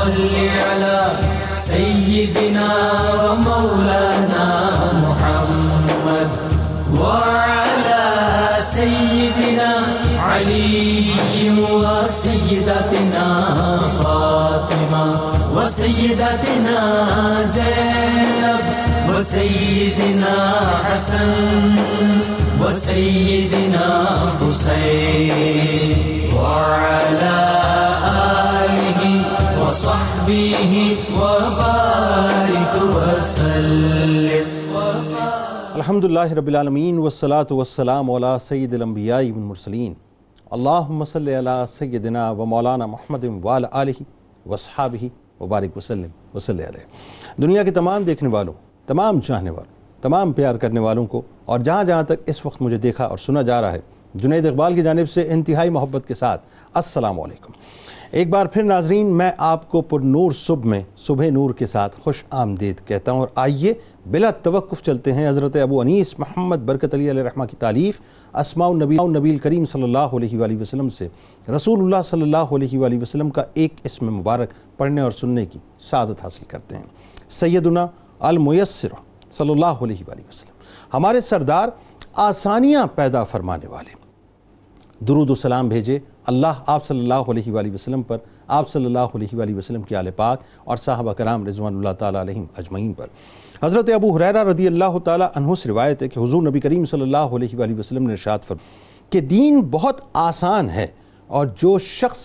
صل على سيدنا ومولانا محمد وعلى سيدنا علي وسيدتنا فاطمة وسيدتنا زينب وسيدنا حسن وسيدنا حسين अलहमदिल्ला रबालमीन वसलात वसलाम सैदम्बियामरसलिन अल्लासल सैदना व मौलाना महमद वाल आलि वसहाबी वबारक वसलम वसल दुनिया के तमाम देखने वालों तमाम चाहने वालों तमाम प्यार करने वालों को और जहाँ जहाँ तक इस वक्त मुझे देखा और सुना जा रहा है जुनेद इकबाल की जानब से इंतहाई मोहब्बत के साथ असलकम एक बार फिर नाजरीन मैं आपको पुरनूर सुबह में सुबह नूर के साथ खुश आमदीद कहता हूँ और आइए बिला तवक़ चलते हैं हज़रत अबू अनीस महमद बरकत अली रहमा की तारीफ़ असमा नबी नबील करीम सल्ला वसलम से रसूल सल्ला वसलम का एक इसम मुबारक पढ़ने और सुनने की सादत हासिल करते हैं सैदना अलमयसर सल्ला वसलम हमारे सरदार आसानियाँ पैदा फरमाने वाले दुरुद भेजे अल्लाह आप सल्लल्लाहु अलैहि वाली वसल्लम पर आप सल्लल्लाहु अलैहि वाली वसल्लम के आल पाक और साहबा कराम रिजवान तम अजमैन पर हज़रत अबू हुररा रदी अल्लाह तहु से रिवायत है कि हजूर नबी करीम सल्ला वसलम ने इर्शाद फर कि दीन बहुत आसान है और जो शख्स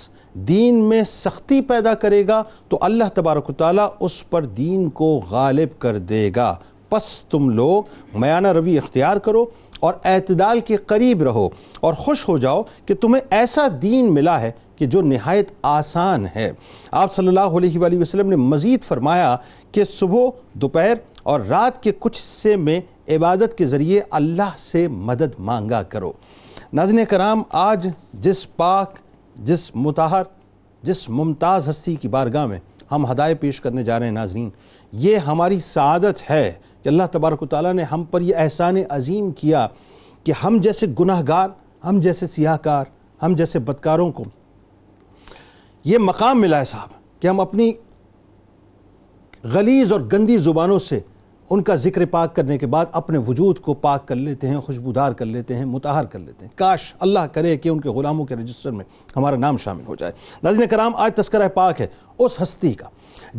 दीन में सख्ती पैदा करेगा तो अल्लाह तबारक ताली उस पर दीन को गालिब कर देगा बस तुम लोग मयाना रवि इख्तियार करो और अतदाल के करीब रहो और खुश हो जाओ कि तुम्हें ऐसा दीन मिला है कि जो नहायत आसान है आप सल्लल्लाहु अलैहि वसल्लम ने मज़ीद फरमाया कि सुबह दोपहर और रात के कुछ हिस्से में इबादत के ज़रिए अल्लाह से मदद मांगा करो नाजन कराम आज जिस पाक जिस मुतहर जिस मुमताज़ हस्ती की बारगाह में हम हदाय पेश करने जा रहे हैं नाजरीन ये हमारी सदत है कि अल्लाह तबारक ताली ने हम पर यह एहसान अजीम किया कि हम जैसे गुनाहगार हम जैसे सियाहकार हम जैसे बदकारों को ये मकाम मिला है साहब कि हम अपनी गलीज और गंदी ज़ुबानों से उनका जिक्र पाक करने के बाद अपने वजूद को पाक कर लेते हैं खुशबूदार कर लेते हैं मुताहर कर लेते हैं काश अल्लाह करे कि उनके ग़ुलामों के रजिस्टर में हमारा नाम शामिल हो जाए नाजिन कराम आज तस्कर पाक है उस हस्ती का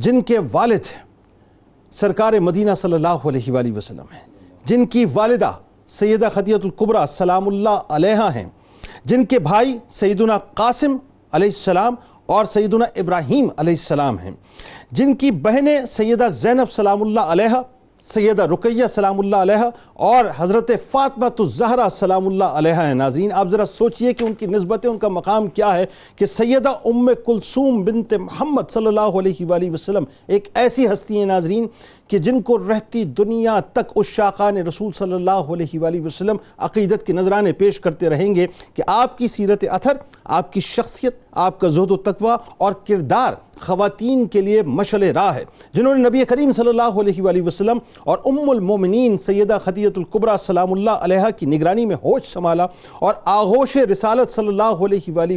जिनके वालद सरकार मदीना सल्लल्लाहु अलैहि वसल्लम हैं जिनकी वालदा सैदा खदियतुल्कुबरा सलामुल्ला अलैहा हैं जिनके भाई सैदुना कासिम अलैहिस्सलाम और सैदुना इब्राहीम अलैहिस्सलाम हैं जिनकी बहनें सैदा जैनब सलामुल्ला अलैहा सैदा रुकैया सलामुल्ला और हज़रत फ़ातमा तज़हरा सलामुल्ला है नाजीन आप ज़रा सोचिए कि उनकी नस्बत उनका मकाम क्या है कि सैदा उम कुलसूम बिनत महमद सल्ला वसलम एक ऐसी हस्ती हैं नाजरीन कि जिनको रहती दुनिया तक उस ने रसूल सल्ला वसलम अकीदत के नजराने पेश करते रहेंगे कि आपकी सीरत अथर आपकी शख्सियत आपका जहद तकवा और किरदार ख़वातीन के लिए मशल राह है जिन्होंने नबी करीम सल्ला वसलम और उम्मुलमोमिन सैदा ख़दीतुल्कुबरा सलामुल्ला की निगरानी में होश संभाला और आगोश रसालत सल्ला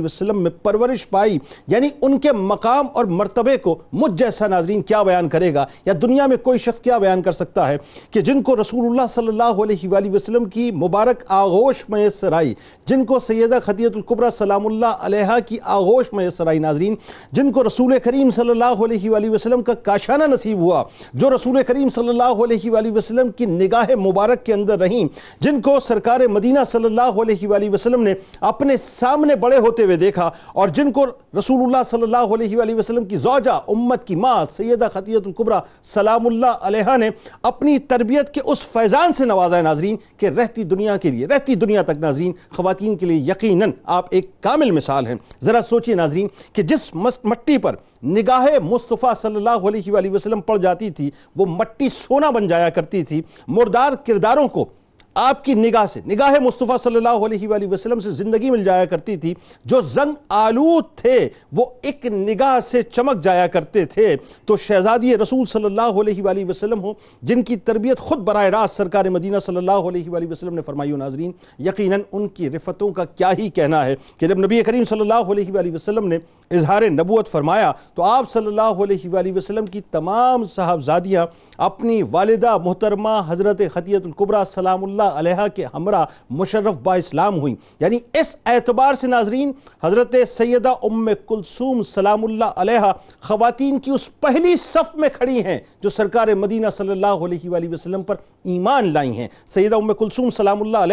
वसलम में परवरिश पाई यानी उनके मकाम और मरतबे को मुझ जैसा नाजरीन क्या बयान करेगा या दुनिया में कोई शख्स क्या बयान कर सकता है कि जिनको रसूल सल्ला वसलम की मुबारक आगोश में सराई जिनको सैदा ख़दीतुल्कुबरा सलाम्ला रहमतुल्लाह की आगोश में सराई नाजरीन जिनको रसूल करीम सल्लल्लाहु अलैहि वसल्लम का काशाना नसीब हुआ जो रसूल करीम सल्लल्लाहु अलैहि वसल्लम की निगाह मुबारक के अंदर रहीं जिनको सरकार मदीना सल्लल्लाहु अलैहि वसल्लम ने अपने सामने बड़े होते हुए देखा और जिनको रसूलुल्लाह सल्लल्लाहु अलैहि वसल्लम की जौजा उम्मत की माँ सैदा खतियतुल्कुबरा सलामुल्ला अलैहा ने अपनी तरबियत के उस फैज़ान से नवाजा नाजरीन के रहती दुनिया के लिए रहती दुनिया तक नाजरीन ख़वान के लिए यकीन आप एक कामिल काबिल मिसाल हैं ज़रा सोचिए नाजरीन कि जिस मट्टी पर निगाह मुस्तफ़ा सल्लल्लाहु अलैहि वसल्लम पड़ जाती थी वो मट्टी सोना बन जाया करती थी मुर्दार किरदारों को आपकी निगाह से निगाह मुस्तफ़ा सल्लल्लाहु अलैहि वसल्लम से ज़िंदगी मिल जाया करती थी जो जंग आलूद थे वो एक निगाह से चमक जाया करते थे तो शहज़ादी रसूल सल्लल्लाहु अलैहि वसल्लम हो जिनकी तरबियत खुद बर रास्त सरकार मदीना सल्लल्लाहु अलैहि वसल्लम ने फरमाई नाजरीन यकीन उनकी रिफतों का क्या ही कहना है कि जब नबी करीम सल्ला वसलम ने इजहार नबूत फरमाया तो आप सल्ला वसलम की तमाम साहबजादियाँ अपनी वालदा मोहतरमा हज़रत ख़तियतुल्कुबरा सलाम्ल रहमतुल्लाह के हमरा मुशर्रफ बा इस्लाम हुई यानी इस एतबार से नाजरीन हज़रत सैदा उम कुलसूम सलामुल्ला ख़वातीन की उस पहली सफ़ में खड़ी हैं जो सरकार मदीना सल्लल्लाहु अलैहि वसल्लम पर ईमान लाई हैं सैदा उम कुलसूम सलामुल्ला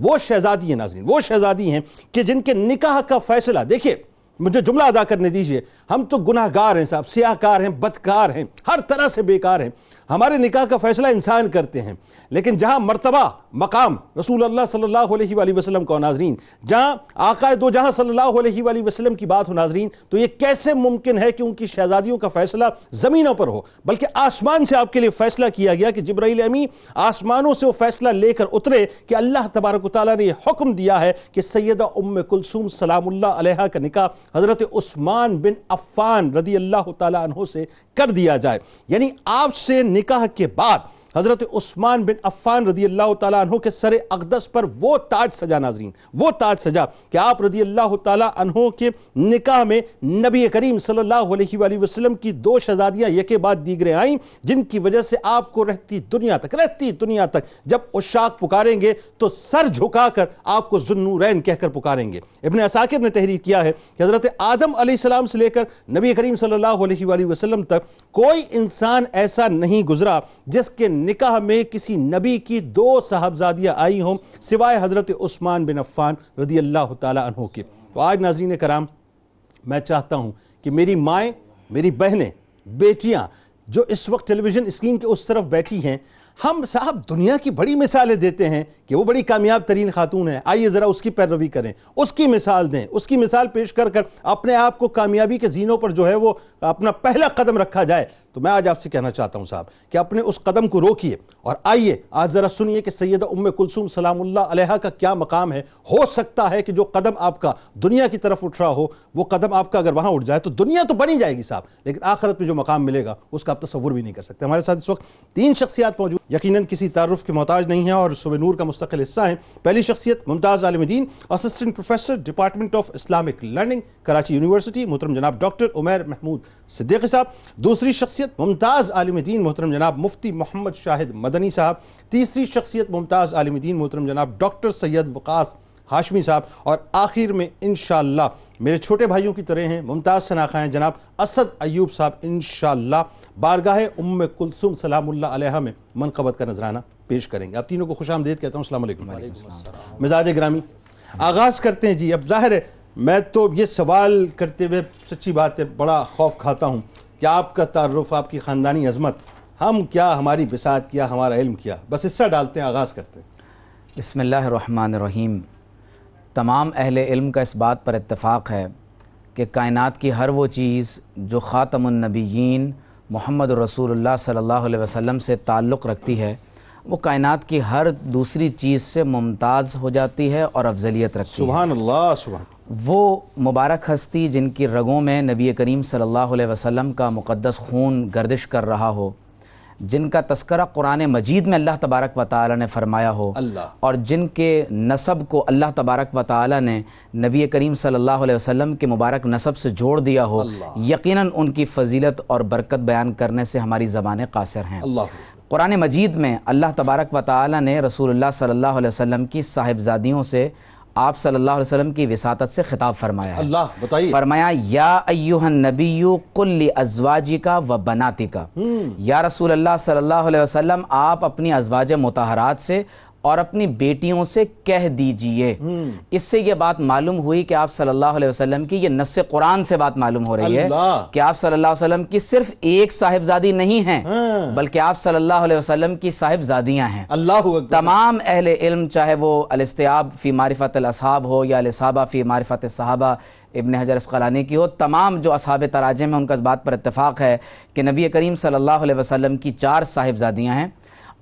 वो शहज़ादी हैं नाजरीन वो शहज़ादी हैं कि जिनके निकाह का फ़ैसला देखिए मुझे जुमला अदा करने दीजिए हम तो गुनाहगार हैं साहब सियाहकार हैं बदकार हैं हर तरह से बेकार हैं हमारे निकाह का फैसला इंसान करते हैं लेकिन जहां मरतबा मकाम रसूल अल्लाह सल्लल्लाहु अलैहि वसल्लम को नाजरीन जहां आका दो जहां सल्लल्लाहु अलैहि वसल्लम की बात हो नाजरीन तो ये कैसे मुमकिन है कि उनकी शहजादियों का फैसला ज़मीनों पर हो बल्कि आसमान से आपके लिए फैसला किया गया कि जब्राइल अमी आसमानों से वो फैसला लेकर उतरे कि अल्लाह तबारक ताली ने हुक्म दिया है कि सैदा उम कुलसूम सलामुल्ला का निकाह हज़रत उस्मान बिन अफ़ान रदी अल्लाह तहों से कर दिया जाए यानी आपसे निकाह के बाद हजरत उस्मान बिन अफ़ान रदी अल्लाह तु के सर अकदस पर वो ताज सजा नाजरीन वो ताज सजा कि आप रदी अल्लाह तु के निकाह में नबी करीम सल्लल्लाहु वसलम की दो शहजादियाँ यके बाद दीगरें आईं जिनकी वजह से आपको रहती दुनिया तक रहती दुनिया तक जब उशाक पुकारेंगे तो सर झुका कर आपको जुन्नूरैन कहकर पुकारेंगे इबन असाकिब ने तहरीर किया है कि हज़रत आदम सलाम से लेकर नबी करीम सल्ला वसलम तक कोई इंसान ऐसा नहीं गुजरा जिसके निकाह में किसी नबी की दो साहबजादियाँ आई हों सिवाय हज़रत उस्मान बिन अफ़ान रदी अल्लाह तहों के तो आज नाजरीन कराम मैं चाहता हूँ कि मेरी माएँ मेरी बहनें बेटियाँ जो इस वक्त टेलीविज़न स्क्रीन के उस तरफ बैठी हैं हम साहब दुनिया की बड़ी मिसालें देते हैं कि वो बड़ी कामयाब तरीन खातून है आइए ज़रा उसकी पैरवी करें उसकी मिसाल दें उसकी मिसाल पेश कर कर अपने आप को कामयाबी के जीनों पर जो है वो अपना पहला कदम रखा जाए तो मैं आज आपसे कहना चाहता हूं साहब कि अपने उस कदम को रोकिए और आइए आज ज़रा सुनिए कि सैयद उम कुलसुम सलामुल्ला अलैहा का क्या मकाम है हो सकता है कि जो कदम आपका दुनिया की तरफ उठ रहा हो वो कदम आपका अगर वहाँ उठ जाए तो दुनिया तो बनी जाएगी साहब लेकिन आखिरत में जो मकाम मिलेगा उसका आप तस्वुर भी नहीं कर सकते हमारे साथ इस वक्त तीन शख्सियात मौजूद यकीन किसी तारुफ के मोहताज नहीं है और सुबह नूर का मुस्तकिल हिस्सा है पहली शख्सियत Mumtaz Alamdin assistant professor department of Islamic learning Karachi university मोहतरम जनाब डॉक्टर उमर महमूद सिद्दीकी साहब दूसरी शख्सियत शख्सियत मुमताज़ आलम दीन मोहतरम जनाब मुफ्ती मोहम्मद शाहिद मदनी साहब तीसरी शख्सियत मुमताज़ आलम दीन मोहतरम जनाब डॉक्टर सैयद वक़ास हाशमी साहब और आखिर में इन मेरे छोटे भाइयों की तरह हैं मुमताज़ शनाखा हैं जनाब असद अयूब साहब इन बारगाह उम कुलसुम सलामुल्ला में मनकबत का नजराना पेश करेंगे आप तीनों को खुश आमदेद कहता हूँ अल्लाम मिजाज ग्रामी आगाज़ करते हैं जी अब जाहिर है मैं तो ये सवाल करते हुए सच्ची बात है बड़ा खौफ खाता हूँ कि आपका तारफ़ आपकी ख़ानदानी अजमत हम क्या हमारी बिसात किया हमारा इल्म किया बस हिस्सा डालते हैं आगाज़ करते हैं रहीम तमाम अहल इल्म का इस बात पर इतफ़ाक़ है कि कायनात की हर वो चीज़ जो ख़ातमनबीन मोहम्मद रसूल सल्ला वसम से ताल्लुक़ रखती है वो कायनात की हर दूसरी चीज़ से मुमताज़ हो जाती है और अफजलियत रखती है सुबह वो मुबारक हस्ती जिनकी रगों में नबी करीम सल्लल्लाहु अलैहि वसल्लम का मुक़दस खून गर्दिश कर रहा हो जिनका तस्करा कुरान मजीद में अल्लाह तबारक व ताली ने फरमाया हो और जिनके नसब को अल्लाह तबारक व ताली ने नबी करीम सल्लल्लाहु अलैहि वसल्लम के मुबारक नसब से जोड़ दिया हो यकीनन उनकी फजीलत और बरकत बयान करने से हमारी ज़बानें कासर हैं कुरान मजीद में अल्लाह तबारक व ताली ने रसूलुल्लाह सल्लल्लाहु अलैहि वसल्लम की साहिबजादियों से आप सल्लल्लाहु अलैहि वसल्लम की विसातत से खिताब फरमाया है अल्लाह बताइए फरमाया या अयुहन नबीयू कुल्ली अजवाजी का व बनाती का हम्म। या रसूल अल्लाह सल्लल्लाहु अलैहि वसल्लम आप अपनी अजवाज मतहरात से और अपनी बेटियों से कह दीजिए हम्म। इससे ये बात मालूम हुई कि आप सल्लल्लाहु अलैहि वसल्लम की ये नस्से कुरान से बात मालूम हो रही है कि आप सल्लल्लाहु अलैहि वसल्लम की सिर्फ एक साहिबजादी नहीं है हाँ। बल्कि आप सल्लल्लाहु अलैहि वसल्लम की साहिबजादियां हैं अल्लाह तमाम अहल इल्म चाहे वो अलस्तियाब फ़ी मारिफत असहाब हो या अलसाबा फ़ी मारिफत सहाबा इबन हजर असकलानी की हो तमाम जो असहाब तराजम है उनका इस बात पर इतफ़ाक़ है कि नबी करीम सल्लल्लाहु अलैहि वसल्लम की चार साहिबजादियां हैं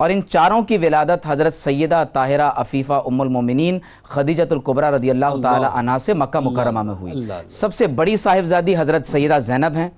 और इन चारों की विलादत हज़रत सैदा ताहिरा अफ़ीफ़ा उमुलमिन खदीजतुल्कुबरा रदी अल्लाह तना से मक्का मुकरमा में हुई सबसे बड़ी साहिबजादी हज़रत सैदा जैनब हैं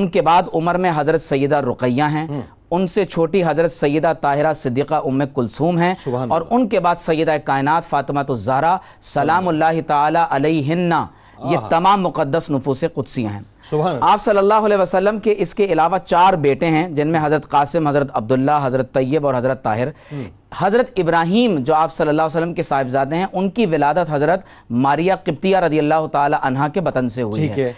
उनके बाद उमर में हज़रत सैदा रुकैया हैं हम्म। उनसे छोटी हज़रत सैदा ताहिरा सिद्दीक़ा उम कुलसूम हैं और उनके बाद सैदा कायनात फ़ातिमा तो ज़ारा सलाम तन्ना ये तमाम मुकदस नफूस कुदसियाँ हैं आप सल्लल्लाहु अलैहि वसल्लम के इसके अलावा चार बेटे हैं जिनमें हज़रत कासिम हज़रत अब्दुल्ला हज़रत तैयब और हज़रत ताहिर हम्म। हज़रत इब्राहिम जो आप सल्लल्लाहु अलैहि वसल्लम के साहिबजादे हैं उनकी विलादत हज़रत मारिया किप्तिया रजी अल्लाह तहा के वतन से हुई है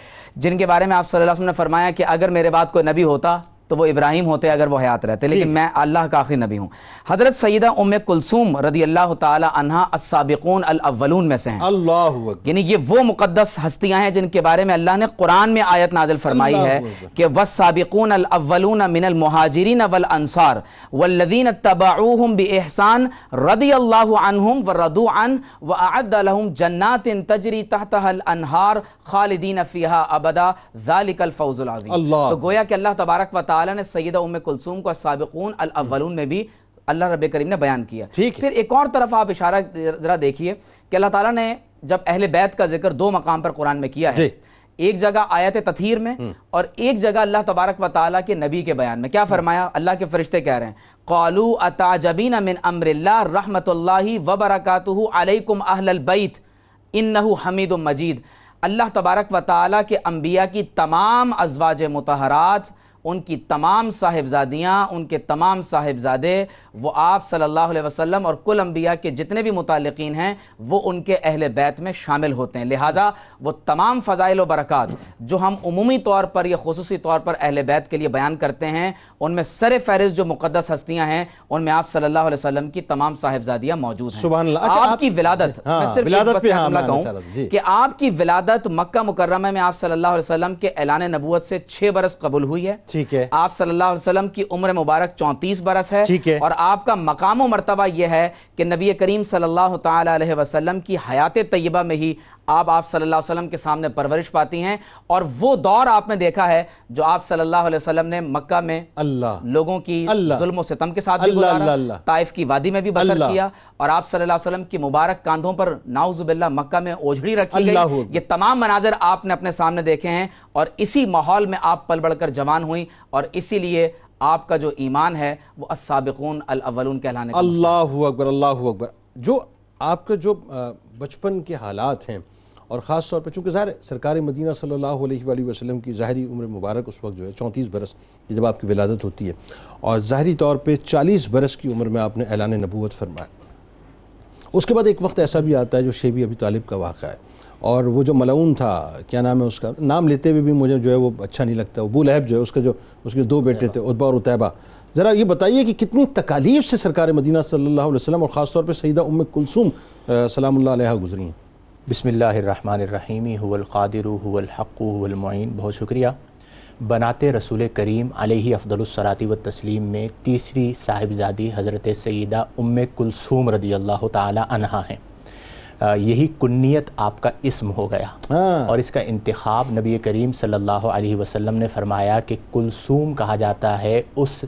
जिनके बारे में आप सल्लल्लाहु अलैहि वसल्लम ने फरमाया कि अगर मेरे बाद कोई नबी होता तो वो इब्राहिम होते अगर वो हयात रहते लेकिन मैं अल्लाह का आखिरी नबी हूँ हजरत सईदा उम कुलसूम रदी अल्लाह तहा असाबिकून में से हैं अल्लाह यानी ये वो मुकदस हस्तियां हैं जिनके बारे में अल्लाह ने कुरान में आयत नाजल फरमाई है कि वस साबिकून अव्वलून मिनल महाजरीन वल अनसार वल्लदीन तबाऊम बे एहसान रदी अल्लाह व रदू अन व अदलहम जन्नात तजरी तहत अनहार खालिदीन फ़िहा अबदा जालिकल फौजुल तो गोया कि अल्लाह तबारक व ताला ने सैदा उम कुलसूम को सबकून अलावलून में भी अल्लाह रब करीम ने बयान किया ठीक फिर एक और तरफ आप इशारा ज़रा देखिए कि अल्लाह ताला ने जब अहल बैत का जिक्र दो मकाम पर कुरान में किया है एक जगह आयत तथीर में हम्म। और एक जगह अल्लाह तबारक व ताली के नबी के बयान में क्या फरमाया अल्लाह के फरिश्ते कह रहे हैं कौलू अताजबीन मिन अमरिल्ला रहमत वबरकू अलैकुम अहलबैत इन हमीद मजीद अल्लाह तबारक व ताली के अम्बिया की तमाम अजवाज मतहरात उनकी तमाम साहिबजादियाँ उनके तमाम साहिबजादे वो आप सल्लल्लाहु अलैहि वसल्लम और कुल अम्बिया के जितने भी मुतालिकीन हैं वो उनके अहल बैत में शामिल होते हैं लिहाजा वो तमाम फ़ज़ाइल बरक़ात जो हम उमूमी तौर पर या खसूसी तौर पर अहल बैत के लिए बयान करते हैं उनमें सर फहरिस्त जो मुकदस हस्तियाँ हैं उनमें आप सल्ला वसलम की तमाम साहिबजादियाँ मौजूद हैं अच्छा, आपकी विलादत हाँ, सिर्फ हाँ, कहूँ कि आपकी विलादत मक्का मुकर्रमा में आप सल्लल्लाहु अलैहि वसल्लम के ऐलान नबूत से छः बरस कबूल हुई है ठीक है आप सल्लल्लाहु अलैहि वसल्लम की उम्र मुबारक चौंतीस बरस है ठीक है और आपका मकाम मरतबा यह है कि नबी करीम सल्लल्लाहु अलैहि वसल्लम की हयात तय्यबा में ही आप आप सल्लल्लाहु अलैहि वसल्लम के सामने परवरिश पाती हैं और वो दौर आपने देखा है जो आप सल्लल्लाहु अलैहि वसल्लम ने मक्का में अल्लाह लोगों की जुल्म सितम के साथ भी गुजारा ताइफ की वादी में भी बसर किया और आप सल्लल्लाहु अलैहि वसल्लम की मुबारक कांधों पर नाउजुबिल्ला मक्का में ओझड़ी रखी गई ये तमाम मनाजर आपने अपने सामने देखे हैं और इसी माहौल में आप पल बढ़कर जवान हुई और इसीलिए आपका जो ईमान है वो असाबिकून अल्वलून कहलाने अल्लाह अकबर अल्लाह अकबर जो आपका जो बचपन के हालात हैं और ख़ास तौर पर चूँकि ज़ाहिर सरकार मदीना अलैहि वसल्लम की ज़ाहरी उम्र मुबारक उस वक्त जो है चौंतीस बरस की जब आपकी विलादत होती है और ज़ाहरी तौर पर चालीस बरस की उम्र में आपने ऐलान नबूत फरमाया उसके बाद एक वक्त ऐसा भी आता है जो शेबी अभी तालिब का वाक़ा है और वो जो मलाउन था क्या नाम है उसका नाम लेते हुए भी मुझे जो है वो अच्छा नहीं लगता वो बुल लहब जो है उसके जो उसके दो बेटे थे उतबा और उतैबा ज़रा ये बताइए कि कितनी तकालीफ से सरकार मदीना सल्लल्लाहु अलैहि वसल्लम और ख़ासतौर पर सईदा उम कुलसूम सलाम गुजरी हैं बसमीमी हुलक़ादिर हुलहक़ बहुत शुक्रिया बनाते रसूल करीम अलैहि अफ़दलसलाती व तस्लीम में तीसरी साहिबजादी हज़रत सईदा उम कुलसूम रदी अल्लाह तहा हैं यही कुन्नीत आपका इसम हो गया हाँ। और इसका इंतखब नबी करीम सल्लल्लाहु अलैहि वसल्लम ने फरमाया कि कुलसूम कहा जाता है उस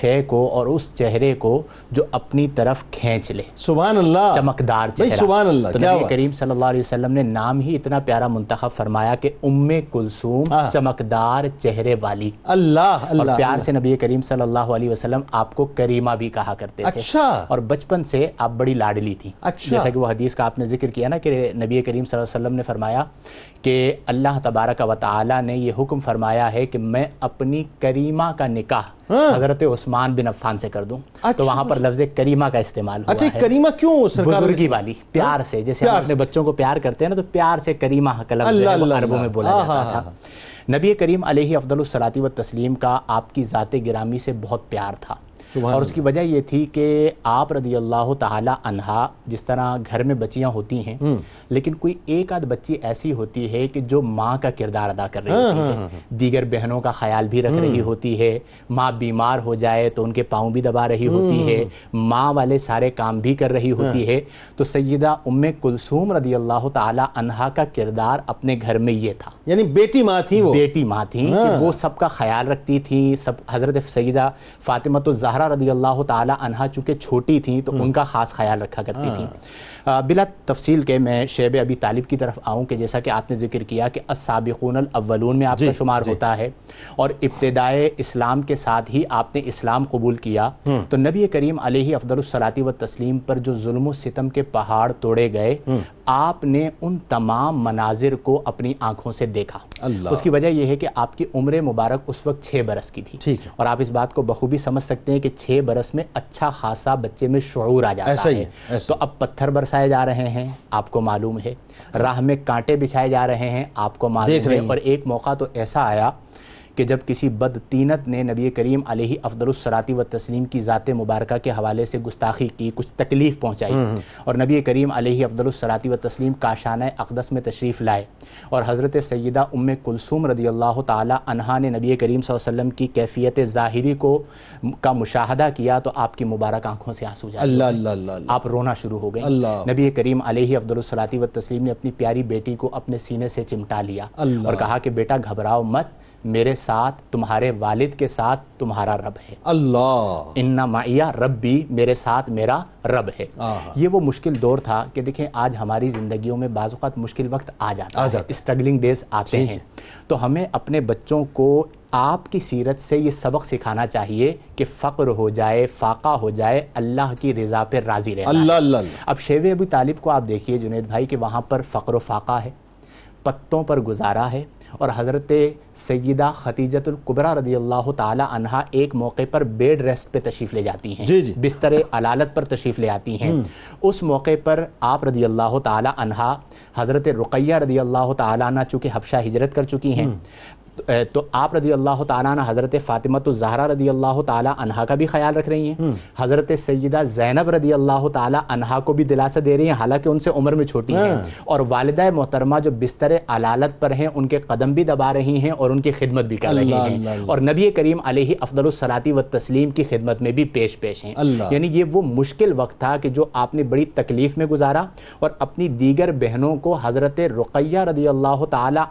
शय को और उस चेहरे को जो अपनी तरफ खींच ले सुबह अल्लाह चमकदार अल्लाह तो नबी करीम सल्लल्लाहु अलैहि वसल्लम ने नाम ही इतना प्यारा मुंतखब फरमाया कि उम्मे कुलसूम हाँ। चमकदार चेहरे वाली अल्लाह अल्लाह प्यार से नबी करीम सल्लल्लाहु अलैहि वसल्लम आपको करीमा भी कहा करते थे अच्छा और बचपन से आप बड़ी लाडली थी अच्छा जैसा कि वो हदीस का आपने जिक्र किया ना कि नबी करीम सल्लल्लाहु अलैहि वसल्लम ने फरमाया कि अल्लाह तबारक व ताली ने यह हुक्म फरमाया है कि मैं अपनी करीमा का निकाह हाँ। हजरत उस्मान बिन अफान से कर दूं तो अच्छा, तो वहां पर लफ्ज करीमा का इस्तेमाल अच्छा है करीमा क्यों बुजुर्गी वाली हाँ? प्यार से जैसे प्यार हम अपने बच्चों को प्यार करते हैं ना तो प्यार से करीमा का लफ्ज अरबों में बोला हाँ, जाता था नबी करीम अलही अफदल सलाती व तस्लीम का आपकी ज़ात गिरामी से बहुत प्यार था और उसकी वजह ये थी कि आप रदी अल्लाह तहा जिस तरह घर में बच्चियां होती हैं हम्म। लेकिन कोई एक आध बच्ची ऐसी होती है कि जो माँ का किरदार अदा कर रही हाँ, होती हाँ, है हाँ, दीगर बहनों का ख्याल भी रख रही हम्म। होती है माँ बीमार हो जाए तो उनके पाँव भी दबा रही होती हम्म। है माँ वाले सारे काम भी कर रही होती है तो सैदा उम कुलसूम रदी अल्लाह तहा का किरदार अपने घर में ये था यानी बेटी माँ थी वो बेटी माँ थी वो सबका ख्याल रखती थी सब हजरत सैदा फातिमा तो जहा जहरा रदी अल्लाह तला छोटी थी तो हम्म। उनका खास ख्याल रखा करती हाँ। थी बिला तफसील के मैं शेब अभी तालिब की तरफ आऊँ कि जैसा कि आपने जिक्र किया कि असाबिकून अव्वलून में आपका शुमार होता है और इब्तदाय इस्लाम के साथ ही आपने इस्लाम कबूल किया हम्म। तो नबी करीम अफदलसलाती व तस्लीम पर जो जुल्म सितम के पहाड़ तोड़े गए हम्म। आपने उन तमाम मनाजिर को अपनी आंखों से देखा उसकी वजह यह है कि आपकी उम्र मुबारक उस वक्त छः बरस की थी और आप इस बात को बखूबी समझ सकते हैं कि छः बरस में अच्छा खासा बच्चे में शूर आ जाता है, तो अब पत्थर बरसा बरसाए जा रहे हैं आपको मालूम है राह में कांटे बिछाए जा रहे हैं आपको मालूम है और एक मौका तो ऐसा आया कि जब किसी बद तीनत ने नबी करीम अलही अफदलसराती व तस्लीम की ज़ात मुबारक के हवाले से गुस्ताखी की कुछ तकलीफ़ पहुँचाई हम्म, हम्म। और नबी करीम अलही अफदलसराती व तस्लीम काशान अकदस में तशरीफ़ लाए और हज़रत सैदा उम कुलसूम रदी अल्लाह तहा ने नबी करीम वसम की कैफियत ज़ाहरी को का मुशाह किया तो आपकी मुबारक आंखों से आंसू जाए आप रोना शुरू हो गए नबी करीम अलही अफदलसराती व तस्लीम ने अपनी प्यारी बेटी को अपने सीने से चिमटा लिया और कहा कि बेटा घबराओ मत मेरे साथ तुम्हारे वालिद के साथ तुम्हारा रब है अल्लाह इन्ना माया रबी मेरे साथ मेरा रब है ये वो मुश्किल दौर था कि देखें आज हमारी ज़िंदगियों में बाजुकात मुश्किल वक्त आ जाता आ है स्ट्रगलिंग डेज आते हैं तो हमें अपने बच्चों को आपकी सीरत से ये सबक सिखाना चाहिए कि फ़क्र हो जाए फाका हो जाए अल्लाह की रज़ा पर राज़ी रहे अब शेव अबू तालिब को आप देखिए जुनेद भाई कि वहाँ पर फ़क्र फाका है पत्तों पर गुजारा है और हज़रत सैदा ख़तीजतुल्कुबरा रदी अल्लाह तह एक मौके पर बेड रेस्ट पे तशरीफ़ ले जाती हैं बिस्तर अलालत पर तशरीफ़ ले आती हैं हम्म। उस मौके पर आप रदी अल्लाह तह हज़रत रुकैया रदी अल्लाह तहा चूँकि हबशा हिजरत कर चुकी हैं हम्म। तो, तो आप रदी अल्लाह तारा हज़रत फ़ातिमा तो ज़हरा रदी अल्लाह ताला का भी ख्याल रख रही हैं हम्म। हज़रत सैदा ज़ैनब रदी अल्लाह ताला को भी दिलासा दे रही हैं हालांकि उनसे उम्र में छोटी हैं हाँ। और वालद मोहतरमा जो बिस्तर अलालत पर हैं उनके कदम भी दबा रही हैं और उनकी खिदमत भी कर रही हैं और नबी करीम अलही अफदलसलाती व तस्लीम की खिदमत में भी पेश पेश हैं यानी ये वो मुश्किल वक्त था कि जो आपने बड़ी तकलीफ़ में गुजारा और अपनी दीगर बहनों को हज़रत रुकैया रदी अल्लाह तला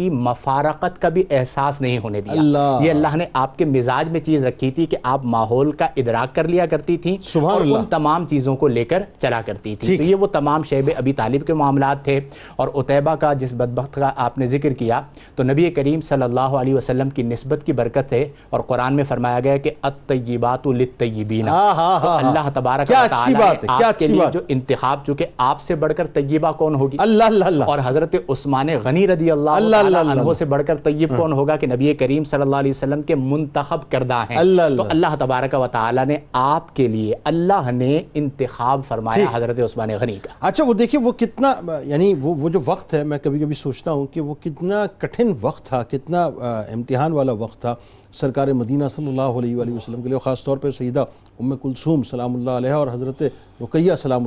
की मफारकत का भी एहसास नहीं होने दिया अल्लाह। ये अल्लाह ने आपके मिजाज में चीज रखी थी कि आप माहौल का इदराक कर लिया करती थी और उन तमाम चीज़ों को लेकर चला करती थी तो ये वो तमाम शेब अभी तालिब के मामला थे और उतैबा का जिस बदबक का आपने जिक्र किया तो नबी करीम सल्लल्लाहु अलैहि वसल्लम की नस्बत की बरकत है और कुरान में फरमाया गया कि अत अतबातबीना हाँ, हाँ, हाँ, तो अल्लाह तबारक आपके लिए जो इंतखाब चूंकि आपसे बढ़कर तय्यबा कौन होगी अल्लाह और हजरत उस्मान गनी रजी अल्लाह से बढ़कर तयबा मुनासिब कौन होगा कि नबी करीम सल्लाम के मुंतब करदा है तो अल्लाह तबारक व ने आपके लिए अल्लाह ने इंतखब फरमाया हजरत उस्मान गनी का अच्छा वो देखिए वो कितना यानी वो वो जो वक्त है मैं कभी कभी सोचता हूँ कि वो कितना कठिन वक्त था कितना इम्तिहान वाला वक्त था सरकार मदीना सल्लल्लाहु अलैहि वसल्लम के लिए ख़ास तौर पर सईदा उम कुलसूम सलाम और हज़रत रुकैया सलाम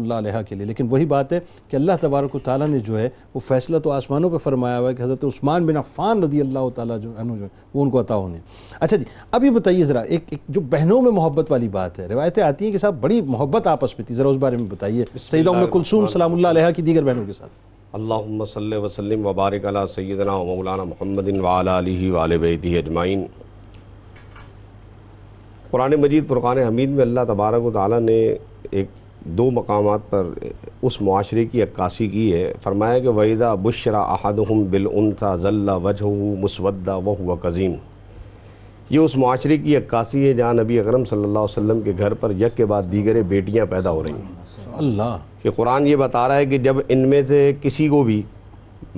के लिए लेकिन वही बात है कि अल्लाह तबारक ताली ने जो है वो फ़ैसला तो आसमानों पर फरमाया हुआ है कि हज़रत उस्मान बिन अफ़ान रदी अल्लाह तु जो है वो उनको अता होने अच्छा जी अभी बताइए ज़रा एक, एक जो बहनों में मोहब्बत वाली बात है रिवायतें आती हैं कि साहब बड़ी मोहब्बत आपस में थी ज़रा उस बारे में बताइए सईदा उम कुलसूम सलाम की दीगर बहनों के साथ अल्लाम वसलम वबारक सैदना मौलाना महमदिन वाली वाल बैदी अजमाइन कुरान मजीद फ़ुरान हमीद में अल्लाह तबारक ताली ने एक दो मकाम पर उस माशरे की अक्सी की है फरमाया कि वहीदा बुशरा अहदम बिलथा ज़ल्ला वजह मुसवदा वह हुआ कज़ीम ये उस माशरे की अक्सी है जहाँ नबी अक्रम सम के घर पर यक के बाद दीगर बेटियाँ पैदा हो रही हैं अल्लाह कि कुरान ये बता रहा है कि जब इनमें से किसी को भी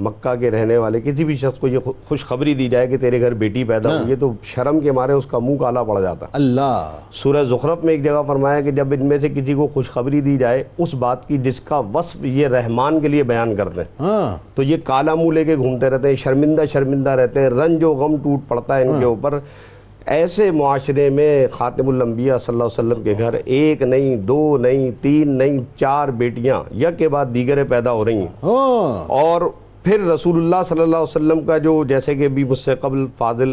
मक्का के रहने वाले किसी भी शख्स को ये खुशखबरी दी जाए कि तेरे घर बेटी पैदा हाँ। हुई है तो शर्म के मारे उसका मुंह काला पड़ जाता अल्लाह सूरह जुखरफ में एक जगह फरमाया कि जब इनमें से किसी को खुशखबरी दी जाए उस बात की जिसका वस्फ ये रहमान के लिए बयान करते हैं हाँ। तो ये काला मुंह लेके घूमते रहते हैं शर्मिंदा शर्मिंदा रहते हैं रंज व गम टूट पड़ता है इनके हाँ। ऊपर ऐसे मुआशरे में ख़ातम्बिया वसल्लम के घर एक नहीं दो नहीं तीन नहीं चार बेटियां यज्ञ के बाद दीगरें पैदा हो रही हैं और फिर रसूलुल्लाह सल्लल्लाहु अलैहि वसल्लम का जो जैसे कि अभी मुझसे कबल फाजिल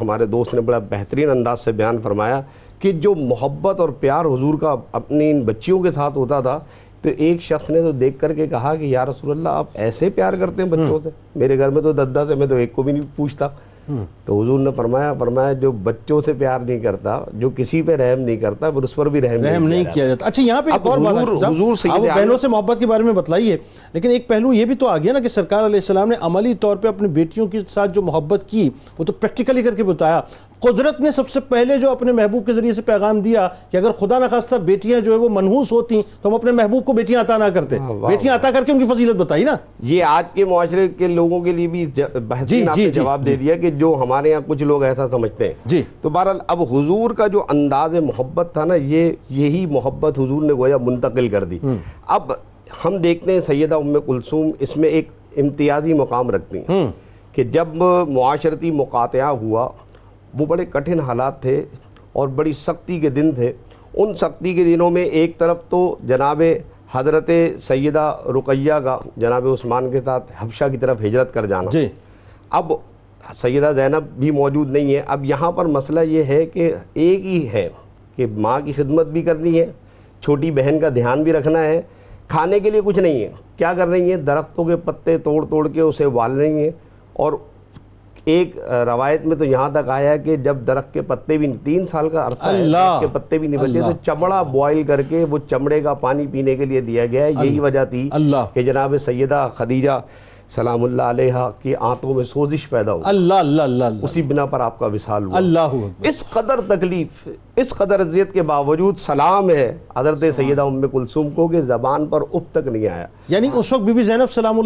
हमारे दोस्त ने बड़ा बेहतरीन अंदाज से बयान फरमाया कि जो मोहब्बत और प्यार हुजूर का अपनी इन बच्चियों के साथ होता था तो एक शख्स ने तो देख करके कहा कि यार रसूल आप ऐसे प्यार करते हैं बच्चों हम्म। से मेरे घर में तो दद्दा से मैं तो एक को भी नहीं पूछता तो हजूर ने फरमाया फरमाया जो बच्चों से प्यार नहीं करता जो किसी पे रहम नहीं करता फिर उस पर भी रहम, रहम नहीं, नहीं किया जाता अच्छा यहाँ पे एक और बात बहनों से मोहब्बत के बारे में बतलाइए लेकिन एक पहलू ये भी तो आ गया ना कि सरकार ने अमली तौर पर अपनी बेटियों के साथ जो मोहब्बत की वो तो प्रैक्टिकली करके बताया कुदरत ने सबसे पहले जो अपने महबूब के ज़रिए से पैगाम दिया कि अगर खुदा न खास्ता बेटियाँ जो है वो मनहूस होती तो हम अपने महबूब को बेटियाँ अता ना करते हाँ, बेटियाँ अता करके उनकी फजीलत बताई ना ये आज के माशरे के लोगों के लिए भी जवाब दे दिया कि जो हमारे यहाँ कुछ लोग ऐसा समझते हैं जी तो बहरहाल अब हजूर का जो अंदाज मोहब्बत था ना ये यही मोहब्बत हजूर ने गोया मुंतकिल कर दी हम्म। अब हम देखते हैं सैदा उम कुलसूम इसमें एक इम्तियाजी मुकाम रखती हैं हम्म। कि जब माशरती मुकातया हुआ वो बड़े कठिन हालात थे और बड़ी सख्ती के दिन थे उन सख्ती के दिनों में एक तरफ तो जनाब हजरत सैदा रुकैया का जनाब उस्मान के साथ हबशा की तरफ हिजरत कर जाना जी अब सैदा जैनब भी मौजूद नहीं है अब यहाँ पर मसला ये है कि एक ही है कि माँ की खिदमत भी करनी है छोटी बहन का ध्यान भी रखना है खाने के लिए कुछ नहीं है क्या कर रही हैं दरख्तों के पत्ते तोड़ तोड़ के उसे वाल रही हैं और एक रवायत में तो यहाँ तक आया कि जब दरख्त के पत्ते भी तीन साल का अर्थ के पत्ते भी नहीं बचे तो चमड़ा बॉयल करके वो चमड़े का पानी पीने के लिए दिया गया है यही वजह थी कि जनाब सैदा खदीजा सलाम की आंतों में सोजिश पैदा हो अल्लाह अल्लाह अल्लाह उसी बिना पर आपका विशाल हुआ अल्लाह इस कदर तकलीफ इस कदर अजियत के बावजूद सलाम है हजरत सैदा उम कुलसुम को कि जबान पर उफ तक नहीं आया यानी उस वक्त बीबी जैनब सलाम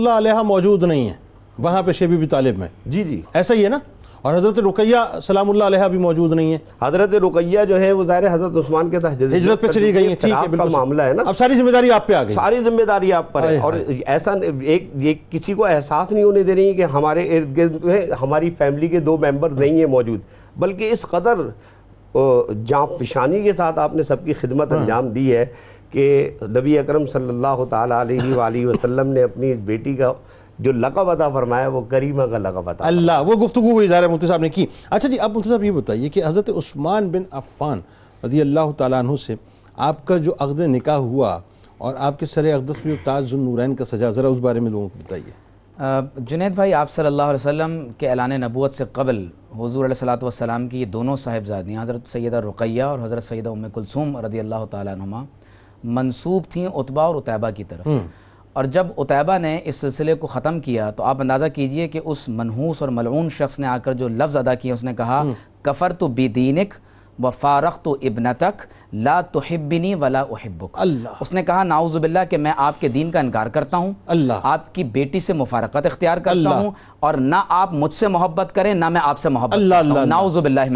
मौजूद नहीं है वहाँ पे शेबी भी तालिब में जी जी ऐसा ही है ना और हज़रत रुकैया सलाम भी मौजूद नहीं है हज़रत रुकैया जो है वो ज़ाहिर हज़रत उस्मान के तहत हिजरत पे चली गई है बिल्कुल मामला है ना अब सारी जिम्मेदारी आप पे आ गई सारी जिम्मेदारी आप पर है और ऐसा एक ये किसी को एहसास नहीं होने दे रही है कि हमारे इर्द गिर्द हमारी फैमिली के दो मेंबर नहीं है मौजूद बल्कि इस कदर जाँ फिशानी के साथ आपने सबकी खिदमत हाँ। अंजाम दी है कि नबी अक्रम सल्ला तसलम ने अपनी बेटी का जो लकब अदा फरमाया वो करीमा का लकब अदा अल्लाह वो गुफ्तु वो इजारा मुफ्ती साहब ने की अच्छा जी अब मुफ्ती साहब ये बताइए कि हज़रत उस्मान बिन अफ़ान रजी अल्लाह तु से आपका जो अकद निकाह हुआ और आपके सर अकदस में ताज नूरैन का सजा ज़रा उस बारे में लोगों को बताइए जुनेद भाई आप सल्लल्लाहु अलैहि वसल्लम के एलान नबूत से कबल हजूर सलाम की ये दोनों साहिबजादियाँ हज़रत सैदा रुकैया और हज़रत सैदा उम कुलसूम रदी अल्लाह तुमा मनसूब थी उतबा और उतैबा की तरफ हम्म। और जब उतैबा ने इस सिलसिले को ख़त्म किया तो आप अंदाज़ा कीजिए कि उस मनहूस और मलून शख्स ने आकर जो लफ्ज़ अदा किया उसने कहा हम्म। कफ़र तो बेदीनिक व फारख तो इबन तक ला हिब्बिनी वला उहिब्बुक अल्लाह उसने कहा नाउजुबिल्ला कि मैं आपके दीन का इनकार करता हूँ अल्लाह आपकी बेटी से मुफारकत इख्तियार करता हूँ और ना आप मुझसे मोहब्बत करें ना मैं आपसे मोहब्बत नाउजुबिल्ला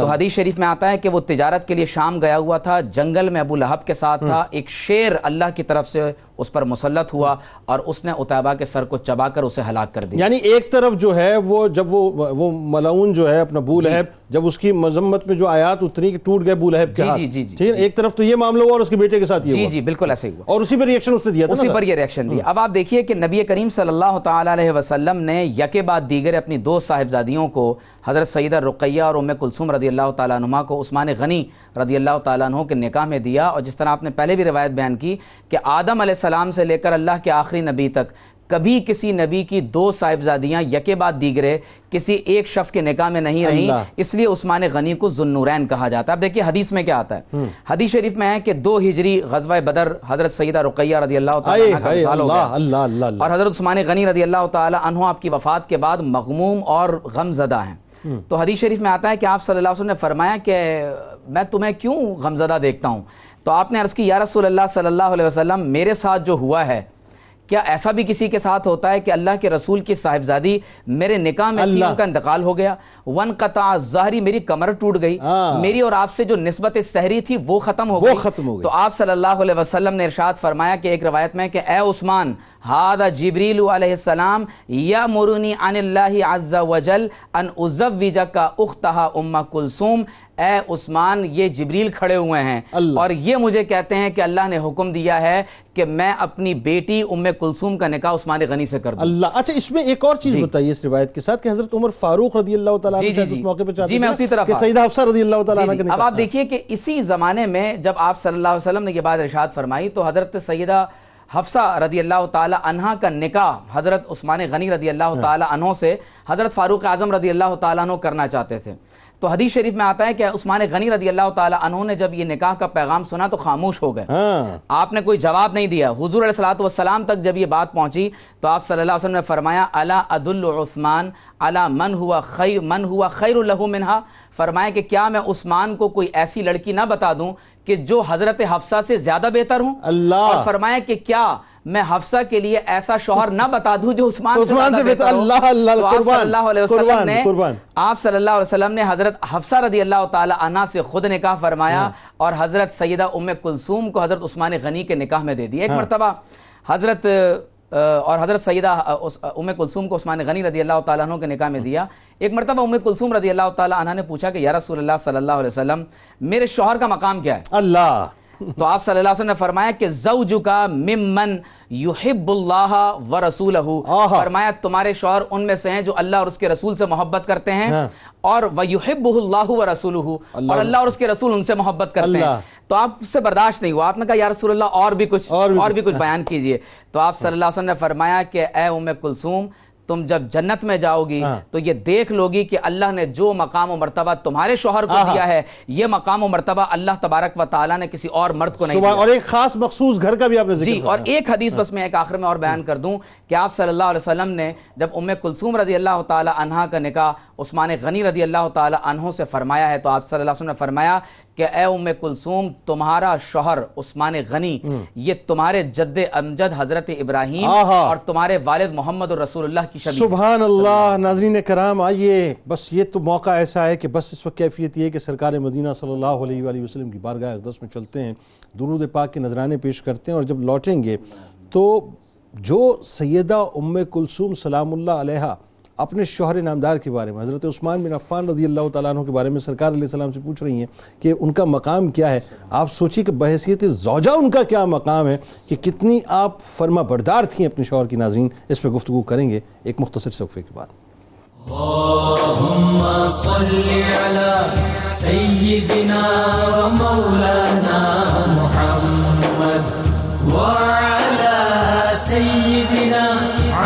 तो हदीस शरीफ में आता है कि वो तिजारत के लिए शाम गया हुआ था जंगल में अबू लहब के साथ हम्म। था एक शेर अल्लाह की तरफ से उस पर मुसलत हुआ और उसने उतैबा के सर को चबाकर उसे हलाक कर दिया यानी एक तरफ जो है वो जब वो वो मलाउन जो है अपना बू है जब उसकी मजम्मत में जो आयात उतनी कि टूट गए बू लहब जी, जी जी ठीक है एक तरफ तो ये मामला हुआ और उसके बेटे के साथ ये जी जी बिल्कुल ऐसे हुआ और उसी पर रिएक्शन उसने दिया उसी पर ये रिएक्शन दिया हम्म। अब आप देखिए कि नबी करीम सल्लल्लाहु अलैहि वसल्लम ने यके बाद दीगर अपनी दो साहिबजादियों को हज़रत सईदा रुकैया और उम कुलसुम रदी अल्लाह तुमा को उस्मान गनी रदी अल्लाह तु के निकाह में दिया और जिस तरह आपने पहले भी रिवायत बयान की कि आदम सलाम से लेकर अल्लाह के आखिरी नबी तक कभी किसी नबी की दो साहिबजादियां यके बाद दीगरे किसी एक शख्स के निकाह में नहीं रही इसलिए उस्मान गनी को जुन्नूरैन कहा जाता है अब देखिए हदीस में क्या आता है हम्म। हदीस शरीफ में है कि दो हिजरी गजवा बदर हजरत सईदा रुकैया रदी अल्लाह और हजरत उस्मान गनी रदी अल्लाह तहों आपकी वफात के बाद मखमूम और गमजदा है हम्म। तो हदीस शरीफ में आता है कि आप सल्लल्लाहु अलैहि वसल्लम ने फरमाया कि मैं तुम्हें क्यों गमजदा देखता हूँ तो आपने अर्ज़ की या रसूल अल्लाह सल्लल्लाहु अलैहि वसल्लम मेरे साथ जो हुआ है क्या ऐसा भी किसी के साथ होता है कि अल्लाह के रसूल की साहिबजादी मेरे निकाह में थी उनका इंतकाल हो गया वन कता जहरी मेरी कमर टूट गई हाँ। मेरी और आपसे जो नस्बत सहरी थी वो खत्म हो गई खत्म हो गई तो आप सल्लल्लाहु अलैहि वसल्लम ने इरशाद फरमाया कि एक रवायत में कि ए उस्मान हादा जिब्रील अलैहिस्सलाम या मुरुनी अनिल्लाह अज़्ज़ा वजल अन उज़व्विजा का उख्तहा उम्मा कुलसूम ए उस्मान ये जिब्रील खड़े हुए हैं और ये मुझे कहते हैं कि अल्लाह ने हुक्म दिया है कि मैं अपनी बेटी उम्म कुलसूम का निका उस्मान गनी से कर अल्लाह अच्छा इसमें एक और चीज बताइए इस रिवायत के साथ कि हजरत उमर फारूक रजी अल्लाह मौके पर जी मैं उसी तरफ सईद अल्लाह अब आप देखिए कि इसी जमाने में जब आप सल्लल्लाहु अलैहि वसल्लम ने ये बात इरशाद फरमाई तो हजरत सैदा हफ्सा रदी अल्लाह तहा का निकाह हजरत उस्मान गनी रदी अल्लाह तहों से हजरत फारूक आजम रदी अल्लाह तहों करना चाहते थे तो हदीस शरीफ में आता है कि उस्मान गनी रदी अल्लाह अनु ने जब ये निकाह का पैगाम सुना तो खामोश हो गए हाँ। आपने कोई जवाब नहीं दिया हुजूर हजूर सलाम तक जब ये बात पहुंची तो आप सल्लल्लाहु अलैहि वसल्लम ने फरमाया अला अदुल उस्मान अला मन हुआ खैर मन हुआ खैर मिनहा फरमाया कि क्या मैं उस्मान को कोई ऐसी लड़की ना बता दूं कि जो हजरत हफ्सा से ज्यादा बेहतर हूं अल्लाह और फरमाया कि क्या मैं हफ्सा के लिए ऐसा शोहर ना बता दूं जो उस्मान उस्मान से बेहतर अल्लाह अल्लाह तो आप सल्लल्लाहु अलैहि वसल्लम ने आप सल्लल्लाहु अलैहि वसल्लम ने हजरत हफ्सा रदी अल्लाह ताला अना से खुद निकाह फरमाया हाँ। और हजरत सैयदा उम कुलसूम को हजरत उस्मान गनी के निकाह में दे दिया एक हाँ। मरतबा हजरत और हज़रत सैदा उम कुलसूम को उस्मान गनी रदी अल्लाह तु के निकाह में दिया एक मरतबा उम कुलसूम रदी अल्लाह तह ने पूछा कि या सल्ला वसलम मेरे शोहर का मकाम क्या है अल्लाह तो आप सल्लल्लाहु अलैहि वसल्लम ने फरमाया कि जऊ का मिमन युहिबुल्लाह व रसूल फरमाया तुम्हारे शोहर उनमें से हैं जो अल्लाह और उसके रसूल से मोहब्बत करते हैं हाँ। और वह युहिबुल्लाह व रसूल और अल्लाह और उसके रसूल उनसे मोहब्बत करते हैं तो आप उससे बर्दाश्त नहीं हुआ आपने कहा यार रसूल और भी कुछ और भी, और भी कुछ हाँ। बयान कीजिए तो आप सल्लल्लाहु अलैहि वसल्लम ने फरमाया कि ए उम कुलसूम तुम जब जन्नत में जाओगी हाँ। तो ये देख लोगी कि अल्लाह ने जो मकाम और मरतबा तुम्हारे शोहर को हाँ, दिया है ये मकाम और मरतबा अल्लाह तबारक व ताला ने किसी और मर्द को नहीं दिया। और एक खास मखसूस घर का भी आपने जिक्र जी और एक हदीस बस मैं एक आखिर में और बयान कर दूं कि आप सल्लल्लाहु अलैहि वसल्लम ने जब उम कुलसूम रजी अल्लाह तहा का निका उस्मान गनी रजी अल्लाह तहों से फरमाया है तो आप सल्लल्लाहु अलैहि वसल्लम ने फरमाया कि ए उम कुलसूम तुम्हारा शोहर उस्मान गनी हम्म। ये तुम्हारे जद्द अमजद हजरत इब्राहिम और तुम्हारे वालिद मोहम्मद और रसूल की शबी सुबहान अल्लाह नाजरीन कराम आइए बस ये तो मौका ऐसा है कि बस इस वक्त कैफियत ये कि सरकार मदीना सल्लल्लाहु अलैहि वसल्लम की बारगाह अकदस में चलते हैं दुरूद पाक के नजराने पेश करते हैं और जब लौटेंगे तो जो सैदा उम कुलसूम सलामुल्ला अपने शोहर नामदार के बारे में हज़रत उस्मान बिन अफ़ान रजी अल्लाह तु के बारे में सरकार सलाम से पूछ रही हैं कि उनका मकाम क्या है आप सोचिए कि बहसीत जोजा उनका क्या मकाम है कि कितनी आप फर्मा बरदार थी अपने शोहर की नाजीन इस पर गुफ्तु करेंगे एक मुख्तर सफ़े के बाद सैदना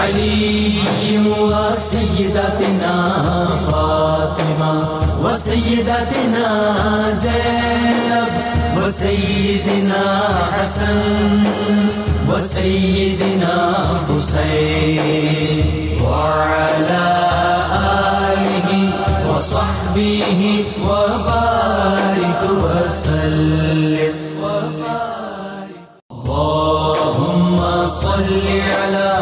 علي وسيدتنا فاطمة وسيدتنا زينب وسيدنا حسن وسيدنا حسين وعلى آله وصحبه وبارك وسلم اللهم صل على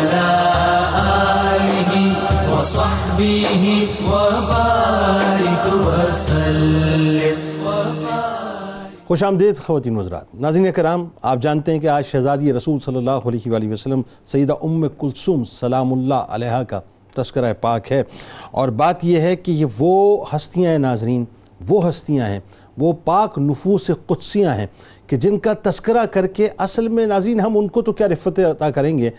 खुश आमदेद ख़वान हजरात नाजिन कराम आप जानते हैं कि आज शहजादी रसूल सल्ह वसलम सईदा उम्म कुलसुम सलाम्ला का तस्कर पाक है और बात यह है कि ये वो हस्तियाँ नाजरीन वो हस्तियाँ हैं वो पाक नफूस कुदसियाँ हैं कि जिनका तस्करा करके असल में नाजीन हम उनको तो क्या रफ़त अदा करेंगे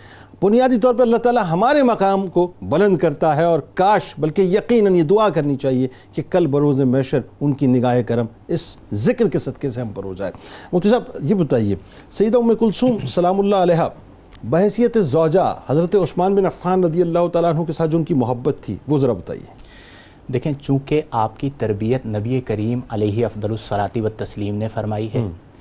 बुनियादी तौर पर अल्लाह ताला हमारे मकाम को बुलंद करता है और काश बल्कि यकीन ये दुआ करनी चाहिए कि कल बरोज़ मैशर उनकी निगाह करम इस जिक्र के सदक़े से हम पर हो जाए मुफ्ती साहब ये बताइए सईद उम कुलसूम सलामुल्ला बहसीत जौजा हज़रत उस्मान बिन अफ़ान रदी अल्लाह तु के साथ जो उनकी मोहब्बत थी वो ज़रा बताइए देखें चूँकि आपकी तरबियत नबी करीम अलही अफदलसलाती व तस्लीम ने फरमाई है हम्म।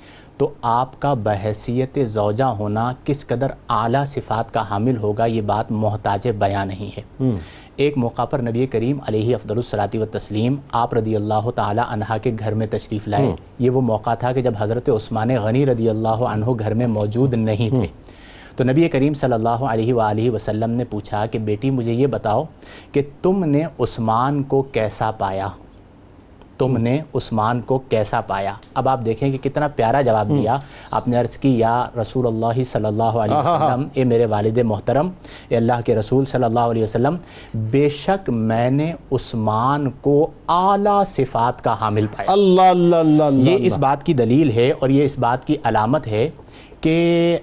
तो आपका बहसीत जौजा होना किस कदर आला सिफात का हामिल होगा ये बात मोहताज बयां नहीं है हम्म। एक मौका पर नबी करीम अफ़दलसलाती व तस्लीम आप रदी अल्लाह तहा के घर में तशरीफ़ लाए हम्म। ये वो मौका था कि जब हज़रत ओस्मान गनी रदी अल्लाह घर में मौजूद नहीं थे हम्म। तो नबी करीम सल्लल्लाहु अलैहि वसल्लम ने पूछा कि बेटी मुझे ये बताओ कि तुमने उस्मान को कैसा पाया तुमने उस्मान को कैसा पाया अब आप देखें कि कितना प्यारा जवाब हम्म। दिया आपने अर्ज़ की या रसूल अल्लाह सल्लल्लाहु अलैहि वसल्लम ए मेरे वालिद मोहतरम ए अल्लाह के रसूल सल्लल्लाहु अलैहि वसल्लम बेशक मैंने उस्मान को आला सिफात का हामिल पाया अल्लाह ये इस बात की दलील है और ये इस बात की अलामत है कि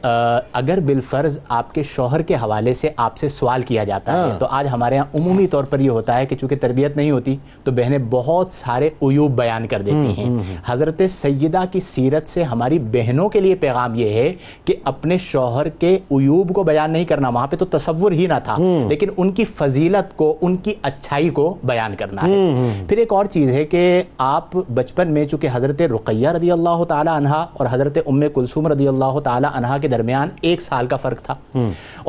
अगर बिलफर्ज आपके शोहर के हवाले से आपसे सवाल किया जाता हाँ। है तो आज हमारे यहाँ उमूमी तौर पर यह होता है कि चूंकि तरबियत नहीं होती तो बहनें बहुत सारे अयूब बयान कर देती हम्म, हैं हम्म, हम्म। हज़रत सैदा की सीरत से हमारी बहनों के लिए पैगाम यह है कि अपने शोहर के अयूब को बयान नहीं करना वहाँ पर तो तस्वुर ही ना था लेकिन उनकी फजीलत को उनकी अच्छाई को बयान करना है फिर एक और चीज़ है कि आप बचपन में चूंकि हज़रत रुकैया रदी अल्लाह तन और हज़रत उम कुलसुम रदी अल्लाह ताला अनहा के दरमियान एक साल का फर्क था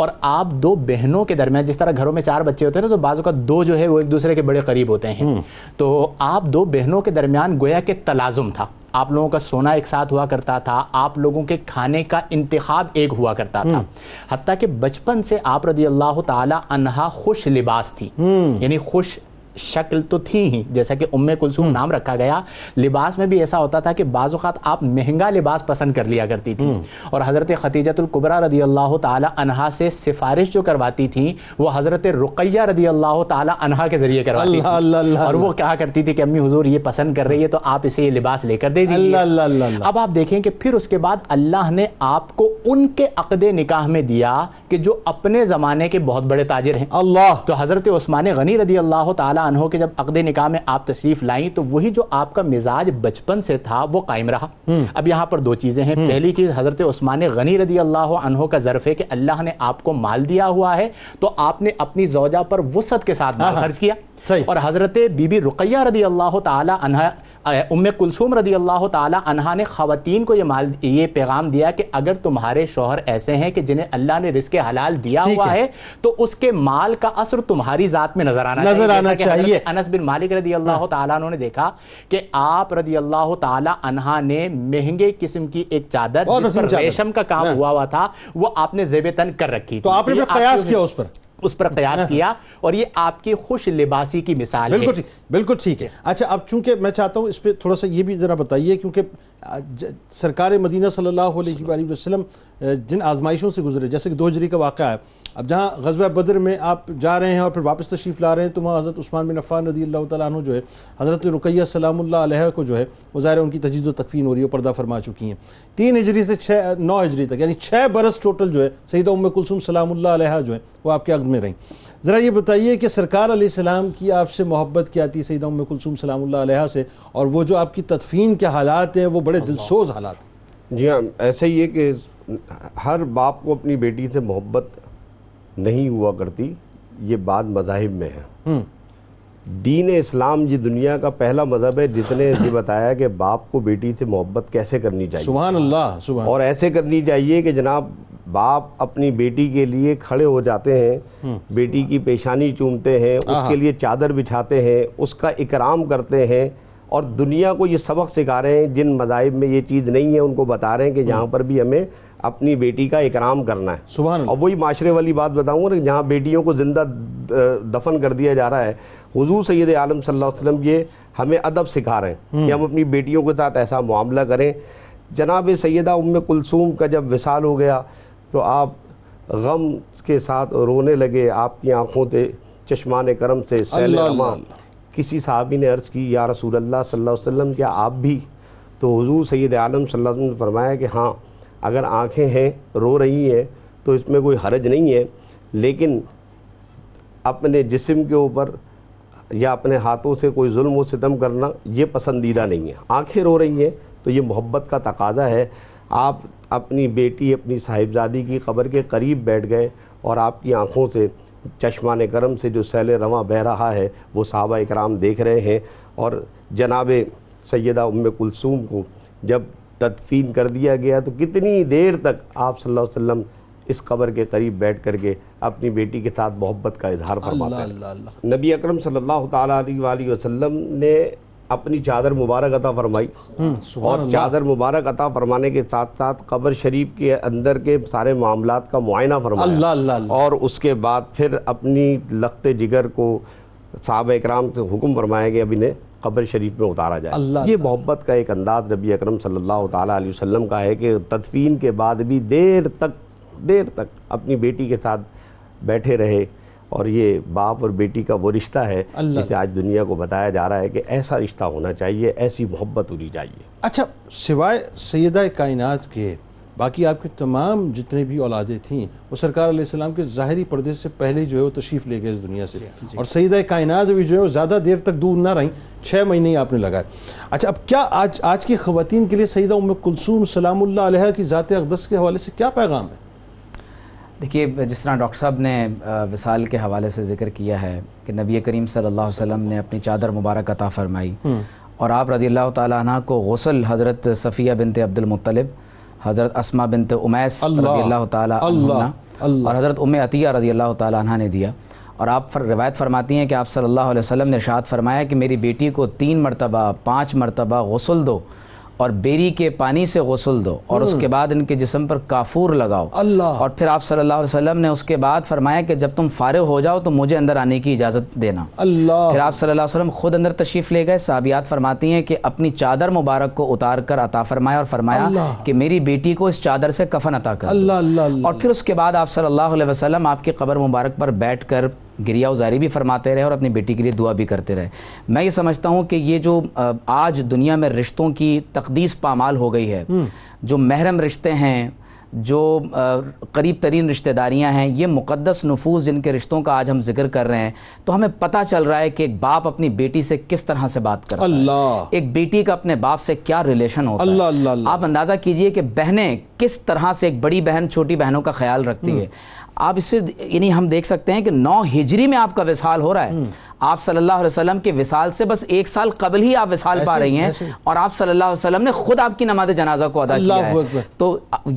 और आप दो बहनों के दरमियान जिस तरह घरों में चार बच्चे होते हैं तो बाजू का दो जो है वो एक दूसरे के बड़े करीब होते हैं हम्म। तो आप दो बहनों के दरमियान गोया के तलाजुम था आप लोगों का सोना एक साथ हुआ करता था आप लोगों के खाने का इंतखब एक हुआ करता था हम्म। हती कि बचपन से आप रदी अल्लाह तला खुश लिबास थी हम्म। यानी खुश शक्ल तो थी ही जैसा कि उम्मे कुलसूम हम्म। नाम रखा गया लिबास में भी ऐसा होता था कि बाज़ात आप महंगा लिबास पसंद कर लिया करती थी हम्म। और हज़रत ख़तीजतुल्कुबरा रदी अल्लाह तहा से सिफारिश जो करवाती थी वो हज़रत रुकैया रदी अल्लाह तहा के ज़रिए करवाती थी अल्ला, अल्ला, और वो कहा करती थी कि अम्मी हुजूर ये पसंद कर रही है तो आप इसे ये लिबास लेकर दे दीजिए अब आप देखें कि फिर उसके बाद अल्लाह ने आपको उनके अकद निकाह में दिया कि जो अपने ज़माने के बहुत बड़े ताजिर हैं अल्लाह तो हज़रत उस्मान गनी रदी अल्लाह तला ताला अनहो के जब अकदे निकाह में आप तशरीफ लाई तो वही जो आपका मिजाज बचपन से था वो कायम रहा हम्म। अब यहाँ पर दो चीज़ें हैं हम्म। पहली चीज़ हज़रत उस्मान गनी रदी अल्लाह अनहो का ज़रफ़ है कि अल्लाह ने आपको माल दिया हुआ है तो आपने अपनी जोजा पर वसत के साथ खर्च किया सही। और हज़रत बीबी रुकैया रदी अल्लाह तला उम कुलसूम रदी अल्लाह तहा ने खातन को ये माल ये पैगाम दिया कि अगर तुम्हारे शोहर ऐसे हैं कि जिन्हें अल्लाह ने रिस्क हलाल दिया हुआ है।, है तो उसके माल का असर तुम्हारी ज़ात में नज़र आना नज़र आना चाहिए अनस बिन मालिक रदी अल्लाह तह देखा कि आप रदी अल्लाह तहा ने महंगे किस्म की एक चादर रेशम का काम हाँ। हुआ हुआ था वो आपने जेबे तन कर रखी तो आपने प्रयास किया उस पर उस पर कयास हाँ। किया और ये आपकी खुश लिबासी की मिसाल बिल्कुल ठीक बिल्कुल ठीक है अच्छा अब चूंकि मैं चाहता हूँ इस पर थोड़ा सा ये भी ज़रा बताइए क्योंकि सरकार मदीना सल्लल्लाहु अलैहि वसल्लम जिन आजमाइशों से गुजरे जैसे कि दो हजरी का वाक़ा है अब जहाँ गजवा बदर में आप जा रहे हैं और फिर वापस तशरीफ़ ला रहे हैं तो वहाँ हज़रत उस्मान बिन अफ़ान रदी अल्लाह तु जो है हज़रत रुकैया सलाम्ला को जो है वो ज़ाहिर उनकी तजीद व तकफीन हो रही है पर्दा फरमा चुकी हैं तीन हजरी से छः नौ हजरी तक यानी छः बरस टोटल जो है सईद उम कुलसुम सलाम्ला जो है वो आपके अग में रहीं ज़रा ये बताइए कि सरकार सलाम की आपसे मोहब्बत क्या थी सईद उम कुलसुम सलाम्ला से और वो जो आपकी तदफीन के हालात हैं वो बड़े दिलसोज हालात हैं जी हाँ ऐसा ही है कि हर बाप को अपनी बेटी से मोहब्बत नहीं हुआ करती ये बात मजाहिब में है दीन इस्लाम ये दुनिया का पहला मजहब है जिसने ये बताया कि बाप को बेटी से मोहब्बत कैसे करनी चाहिए सुबह अल्लाह और ऐसे करनी चाहिए कि जनाब बाप अपनी बेटी के लिए खड़े हो जाते हैं हम्म। बेटी की पेशानी चूमते हैं उसके लिए चादर बिछाते हैं उसका इकराम करते हैं और दुनिया को ये सबक सिखा रहे हैं जिन मजाहब में ये चीज़ नहीं है उनको बता रहे हैं कि हम्म। जहाँ पर भी हमें अपनी बेटी का इकराम करना है सुबह और वही माशरे वाली बात बताऊँगा ना जहाँ बेटियों को ज़िंदा दफन कर दिया जा रहा है हजू सैद आलम सल्लल्लाहु ये हमें अदब सिखा रहे हैं कि हम्म। हम अपनी बेटियों के साथ ऐसा मामला करें जनाब सैदा उम कुलसूम का जब विसाल हो गया तो आप गम के साथ रोने लगे आपकी आंखों से चश्मान करम से किसी साहबी ने अर्ज़ की या रसूल अल्लाह सल्लल्लाहु अलैहि वसल्लम क्या आप भी तो हजू सैद आलम सल्लल्लाहु अलैहि वसल्लम ने फरमाया कि हाँ अगर आंखें हैं रो रही हैं तो इसमें कोई हरज नहीं है लेकिन अपने जिस्म के ऊपर या अपने हाथों से कोई जुल्म व सितम करना ये पसंदीदा नहीं है आंखें रो रही हैं तो ये मोहब्बत का तकाजा है आप अपनी बेटी अपनी साहिबजादी की कब्र के करीब बैठ गए और आपकी आँखों से चश्मान करम से जो सैल रवा बह रहा है वो साहबा इकराम देख रहे हैं और जनाब सैदा उम कुलसूम को जब तदफीन कर दिया गया तो कितनी देर तक आप सल्लल्लाहु अलैहि वसल्लम इस कबर के करीब बैठ करके अपनी बेटी के साथ मोहब्बत का इजहार फरमाते हैं नबी अकरम सल्लल्लाहु अलैहि वसल्लम ने अपनी चादर मुबारक अता फरमाई हम्म, और चादर मुबारक अता फरमाने के साथ साथ कब्र शरीफ के अंदर के सारे मामला का मुआयना फरमाया और उसके बाद फिर अपनी लखते जिगर को साहब इक्राम से हुक्म फरमाया गया अभी ने कब्र शरीफ में उतारा जाए ये मोहब्बत का एक अंदाज नबी अकरम सल्लल्लाहु अलैहि वसल्लम का है कि तदफीन के बाद भी देर तक देर तक अपनी बेटी के साथ बैठे रहे और ये बाप और बेटी का वो रिश्ता है जिसे आज दुनिया को बताया जा रहा है कि ऐसा रिश्ता होना चाहिए ऐसी मोहब्बत होनी चाहिए अच्छा सिवाय सैदा कायनात के बाकी आपके तमाम जितने भी औलादे थीं वो सरकार सलाम के ज़ाहरी पर्दे से पहले जो है वो तशरीफ़ ले गए इस दुनिया से हाँ, और सईद कायनात भी जो है ज़्यादा देर तक दूर ना रहीं छः महीने ही आपने लगाए अच्छा अब क्या आज आज की ख़वान के लिए सईद उम कुलसूम सलाम्ला की ज़ात अकदस के हवाले से क्या पैगाम है देखिए जिस तरह डॉक्टर साहब ने विसाल के हवाले से जिक्र किया है कि नबी करीम सल्लल्लाहु अलैहि वसल्लम ने अपनी चादर मुबारक अता फरमाई और आप रदी अल्लाह को गसल हज़रत सफ़िया अब्दुल मुतलब हज़रत असमा बिन उमैस और हज़रत उम अतिया रजी अल्लाह तह ने दिया और आप फर रवायत फरमाती हैं कि आप सल्लल्लाहु अलैहि वसल्लम ने शाद फरमाया कि मेरी बेटी को तीन मरतबा पाँच मरतबा गसल दो और बेरी के पानी से गसल दो और उसके हम्म। बाद इनके जिसम पर काफूर लगाओ अल्लाह और फिर आप सल्लल्लाहु अलैहि वसल्लम ने उसके बाद फरमाया कि जब तुम फारिग हो जाओ तो मुझे अंदर आने की इजाज़त देना अल्लाह फिर आप सल्लल्लाहु अलैहि वसल्लम खुद अंदर तशरीफ़ ले गए साबियात फरमाती हैं कि अपनी चादर मुबारक को उतार कर अता फरमाया और फरमाया कि मेरी बेटी को इस चादर से कफन अता कर और फिर उसके बाद आप सल्लल्लाहु अलैहि वसल्लम आपकी कबर मुबारक पर बैठ कर गिरिया उजारी भी फरमाते रहे और अपनी बेटी के लिए दुआ भी करते रहे मैं ये समझता हूँ कि ये जो आज दुनिया में रिश्तों की तकदीस पामाल हो गई है हम्म। जो महरम रिश्ते हैं जो करीब तरीन रिश्तेदारियां हैं ये मुक़दस नफूस जिनके रिश्तों का आज हम जिक्र कर रहे हैं तो हमें पता चल रहा है कि एक बाप अपनी बेटी से किस तरह से बात कर अल्लाह एक बेटी का अपने बाप से क्या रिलेशन होता है अल्लाह। आप अंदाज़ा कीजिए कि बहनें किस तरह से एक बड़ी बहन छोटी बहनों का ख्याल रखती हम्म। है आप इससे यानी हम देख सकते हैं कि नौ हिजरी में आपका विशाल हो रहा है आप सल्लल्लाहु अलैहि वसल्लम के विसाल से बस एक साल कबल ही आप विसाल पा रही हैं और आप सल्लल्लाहु अलैहि वसल्लम ने खुद आपकी नमाज जनाजा को अदा किया है तो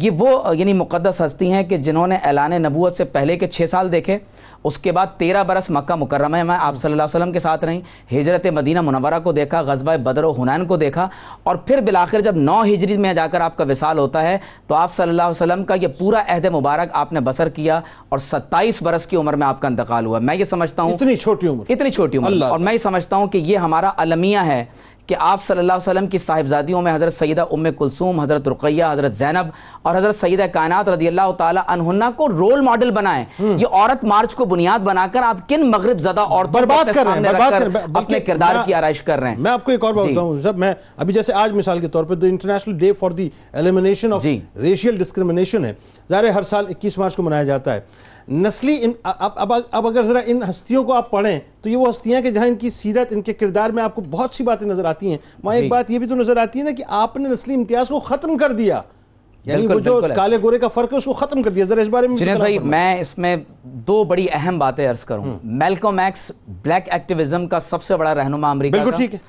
ये वो यानी मुकदस हस्ती हैं कि जिन्होंने ऐलान नबूत से पहले के छः साल देखे उसके बाद तेरह बरस मक्का मुकर्रम में आप सल्लल्लाहु अलैहि वसल्लम के साथ रहीं हिजरत मदीना मुनवरा को देखा गजबा बदर हुनैन को देखा और फिर बिलाखिर जब नौ हिजरी में जाकर आपका विसाल होता है तो आप सल्लल्लाहु अलैहि वसल्लम का ये पूरा अहद मुबारक आपने बसर किया और सत्ताईस बरस की उम्र में आपका इंतकाल हुआ मैं ये समझता हूँ इतनी छोटी उम्र इतनी इतनी छोटी उम्र और मैं समझता हूँ कि ये हमारा अलमिया है कि आप सल्लल्लाहु अलैहि वसल्लम की साहिबजादियों में हज़रत सैदा उम कुलसूम हज़रत रुकैया हज़रत जैनब और हज़रत सैदा कायनात रदी अल्लाह तहन्ना को रोल मॉडल बनाएं हम्म। ये औरत मार्च को बुनियाद बनाकर आप किन मगरब ज़दा औरतों बात कर रहे हैं अपने किरदार की आरइश कर रहे हैं मैं आपको एक और बात हूँ जब मैं अभी जैसे आज मिसाल के तौर पर the international day for the elimination of racial discrimination है ज़ाहिर हर साल इक्कीस मार्च को मनाया जाता है नस्ली इन, अब, अब अब अगर ज़रा इन हस्तियों को आप पढ़ें तो ये वो हस्तियां कि जहाँ इनकी सीरत इनके किरदार में आपको बहुत सी बातें नज़र आती हैं वहाँ एक बात ये भी तो नज़र आती है ना कि आपने नस्ली इम्तियाज़ को ख़त्म कर दिया यानी वो जो काले गोरे का फर्क है उसको खत्म कर दिया जरा इस बारे में भाई मैं इसमें दो बड़ी अहम बातें अर्ज करूं Malcolm X hmm. X black activism का सबसे बड़ा रहनुमा अमरीका बिल्कुल ठीक है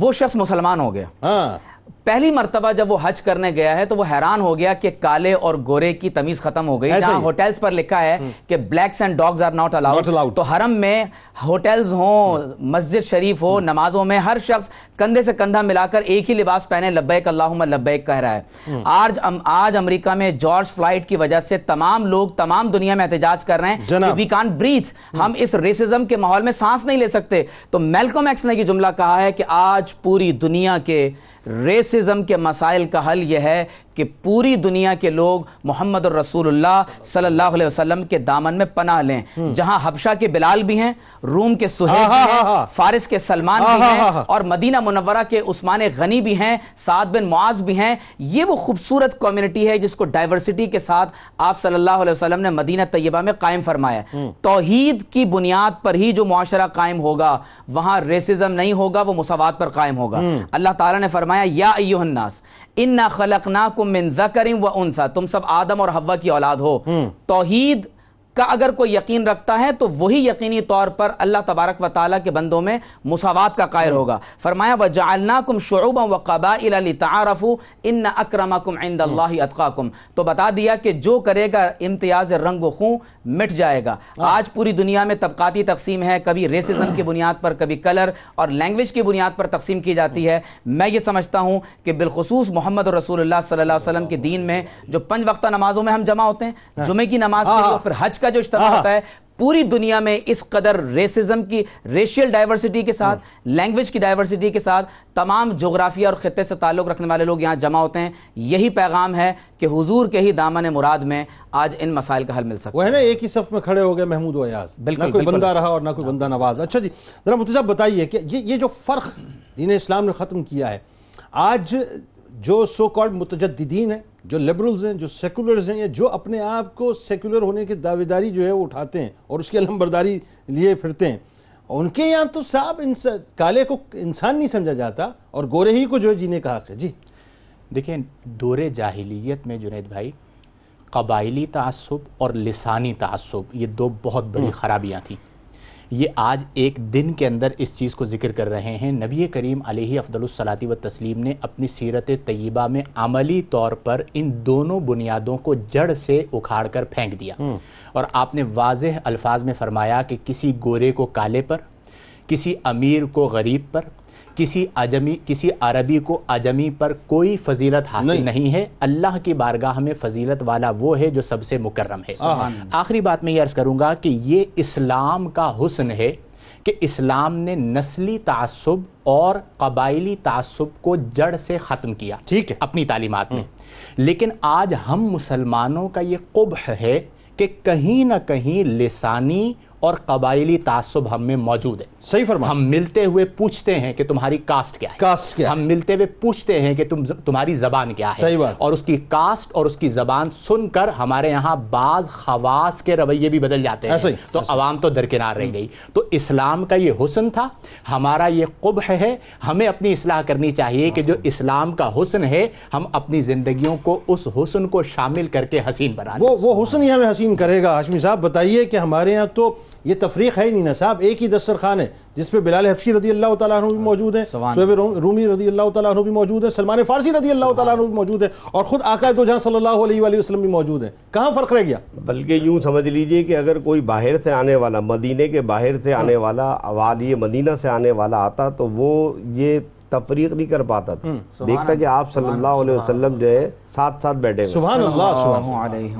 वो शख्स मुसलमान हो गया हाँ। पहली मरतबा जब वो हज करने गया है तो वो हैरान हो गया कि काले और गोरे की तमीज खत्म हो गई होटल्स पर लिखा है हम्म। कि blacks and dogs are not allowed तो हरम में होटल्स हो मस्जिद शरीफ हो हम्म। नमाजों में हर शख्स कंधे से कंधा मिलाकर एक ही लिबास पहने लब्बैक अल्लाहुम्मा लब्बैक कह रहा है हम्म। आज अम, आज अमेरिका में जॉर्ज फ्लाइट की वजह से तमाम लोग तमाम दुनिया में एहतजाज कर रहे हैं वी कान ब्रीथ हम इस रेसिज्म के माहौल में सांस नहीं ले सकते तो मेलकोम एक्स ने यह जुमला कहा है कि आज पूरी दुनिया के रेसिज्म के मसाइल का हल यह है कि पूरी दुनिया के लोग मोहम्मद और रसूलुल्लाह सल्लल्लाहु अलैहि वसल्लम के दामन में पनाह लें हम्म। जहां हबशा के बिलाल भी हैं रूम के सुहेब भी हैं फारिस के सलमान भी हैं और मदीना मुनवरा के उस्मान गनी भी हैं साद बिन मुआज भी हैं ये वो खूबसूरत कम्युनिटी है जिसको डाइवर्सिटी के साथ आप सल्लल्लाहु अलैहि वसल्लम ने मदीना तय्यबा में कायम फरमाया हम्म। तोहीद की बुनियाद पर ही जो मुआशरा कायम होगा वहां रेसिज्म नहीं होगा वो मुसावात पर कायम होगा हम्म। अल्लाह ताला ने फरमाया या अयोहन्नास इन ना को मिन जकरिम व उनसा तुम सब आदम और हवा की औलाद हो हम्म। तोहीद का अगर कोई यकीन रखता है तो वही यकीनी तौर पर अल्लाह तबारक व ताली के बंदों में मुसावात का कायर होगा फरमाया व जालनाकुम शुब व कबाइल तारफ़ू इन अक्रमकुम अतकाकुम तो बता दिया कि जो करेगा इम्तियाज रंग खूँ मिट जाएगा हाँ। आज पूरी दुनिया में तबकाती तकसीम है कभी रेसिज्म की बुनियाद पर कभी कलर और लैंग्वेज की बुनियाद पर तकसीम की जाती है मैं ये समझता हूँ कि बिलखसूस मोहम्मद रसूल सल्ला वसलम के दीन में जो पंच वक्ता नमाजों में हम जमा होते हैं हाँ। जुमे की नमाज हाँ, फिर हज का जो इज्तम हाँ। होता है पूरी दुनिया में इस कदर रेसिज्म की रेशियल डाइवर्सिटी के साथ लैंग्वेज हम्म। की डाइवर्सिटी के साथ तमाम जोग्राफिया और ख़त्े से ताल्लुक़ रखने वाले लोग यहां जमा होते हैं यही पैगाम है कि हुजूर के ही दामन मुराद में आज इन मसाइल का हल मिल सकता है ना एक ही सफ में खड़े हो गए महमूद वयाज बिल्कुल ना कोई बिल्कुल, बंदा रहा और ना कोई हाँ। बंदा नवाज अच्छा जी जरा मुतजा बताइए कि ये ये जो फ़र्क दीन इस्लाम ने ख़त्म किया है आज जो सो कॉल्ड मुतजदीन है जो लिबरल्स हैं जो सेकुलर्स हैं या जो अपने आप को सेकुलर होने की दावेदारी जो है वो उठाते हैं और उसकी अलमबरदारी लिए फिरते हैं उनके यहाँ तो साफ इंसान काले को इंसान नहीं समझा जाता और गोरे ही को जो जीने का हक है जी देखिए दौरे जाहिलियत में जुनेद भाई कबायली तसब और लसानी तसब ये दो बहुत बड़ी हम्म। ख़राबियाँ थीं ये आज एक दिन के अंदर इस चीज़ को जिक्र कर रहे हैं नबी करीम अलही अफदलसलाती व तस्लीम ने अपनी सीरत तय्यबा में अमली तौर पर इन दोनों बुनियादों को जड़ से उखाड़ कर फेंक दिया हम्म। और आपने वाज अल्फाज में फरमाया कि किसी गोरे को काले पर किसी अमीर को गरीब पर किसी आजमी किसी अरबी को आजमी पर कोई फजीलत हासिल नहीं, नहीं है अल्लाह की बारगाह में फजीलत वाला वो है जो सबसे मुकर्रम है आखिरी बात मैं ये अर्ज़ करूंगा कि ये इस्लाम का हुसन है कि इस्लाम ने नस्ली तासुब और कबाइली तसब को जड़ से ख़त्म किया ठीक है अपनी तालीमत में हम्म। लेकिन आज हम मुसलमानों का ये कुबह है कि कहीं ना कहीं लसानी और कबाइली तासुब हम में मौजूद है सही फरमा हम मिलते हुए पूछते हैं कि तुम्हारी कास्ट क्या है कास्ट क्या हम मिलते हुए पूछते हैं कि तुम तुम्हारी जबान क्या है सही बात और उसकी कास्ट और उसकी जबान सुनकर हमारे यहाँ बाज खवास के रवैये भी बदल जाते हैं ऐसे, तो अवाम तो दरकिनार रह हम्म। गई तो इस्लाम का ये हुसन था हमारा ये कुब है हमें अपनी इसलाह करनी चाहिए कि जो इस्लाम का हुसन है हम अपनी जिंदगियों को उस हुसन को शामिल करके हसीन बना वो वो हुसन ही हमें हसीन करेगा हाशमी साहब बताइए कि हमारे यहाँ तो ये तफरीक है ही नहीं ना साहब एक ही दस्तर खान है जिसपे बिलाल हफशी रदी अल्लाह तु भी मौजूद है शोब रूमी रदी अल्लाह तु भी मौजूद है सलमान फारसी रदी अल्लाह तु भी मौजूद है और ख़ुद आकायद तो जहाँ सल्ला वसलम भी मौजूद है कहाँ फ़र्क रह गया बल्कि यूं समझ लीजिए कि अगर कोई बाहर से आने वाला मदीने के बाहर से आने हाँ। वाला वाली मदीना से आने वाला आता तो वो ये तफरीक नहीं कर पाता था हम्म, देखता कि आप सल्ला वसलम जो है साथ साथ बैठे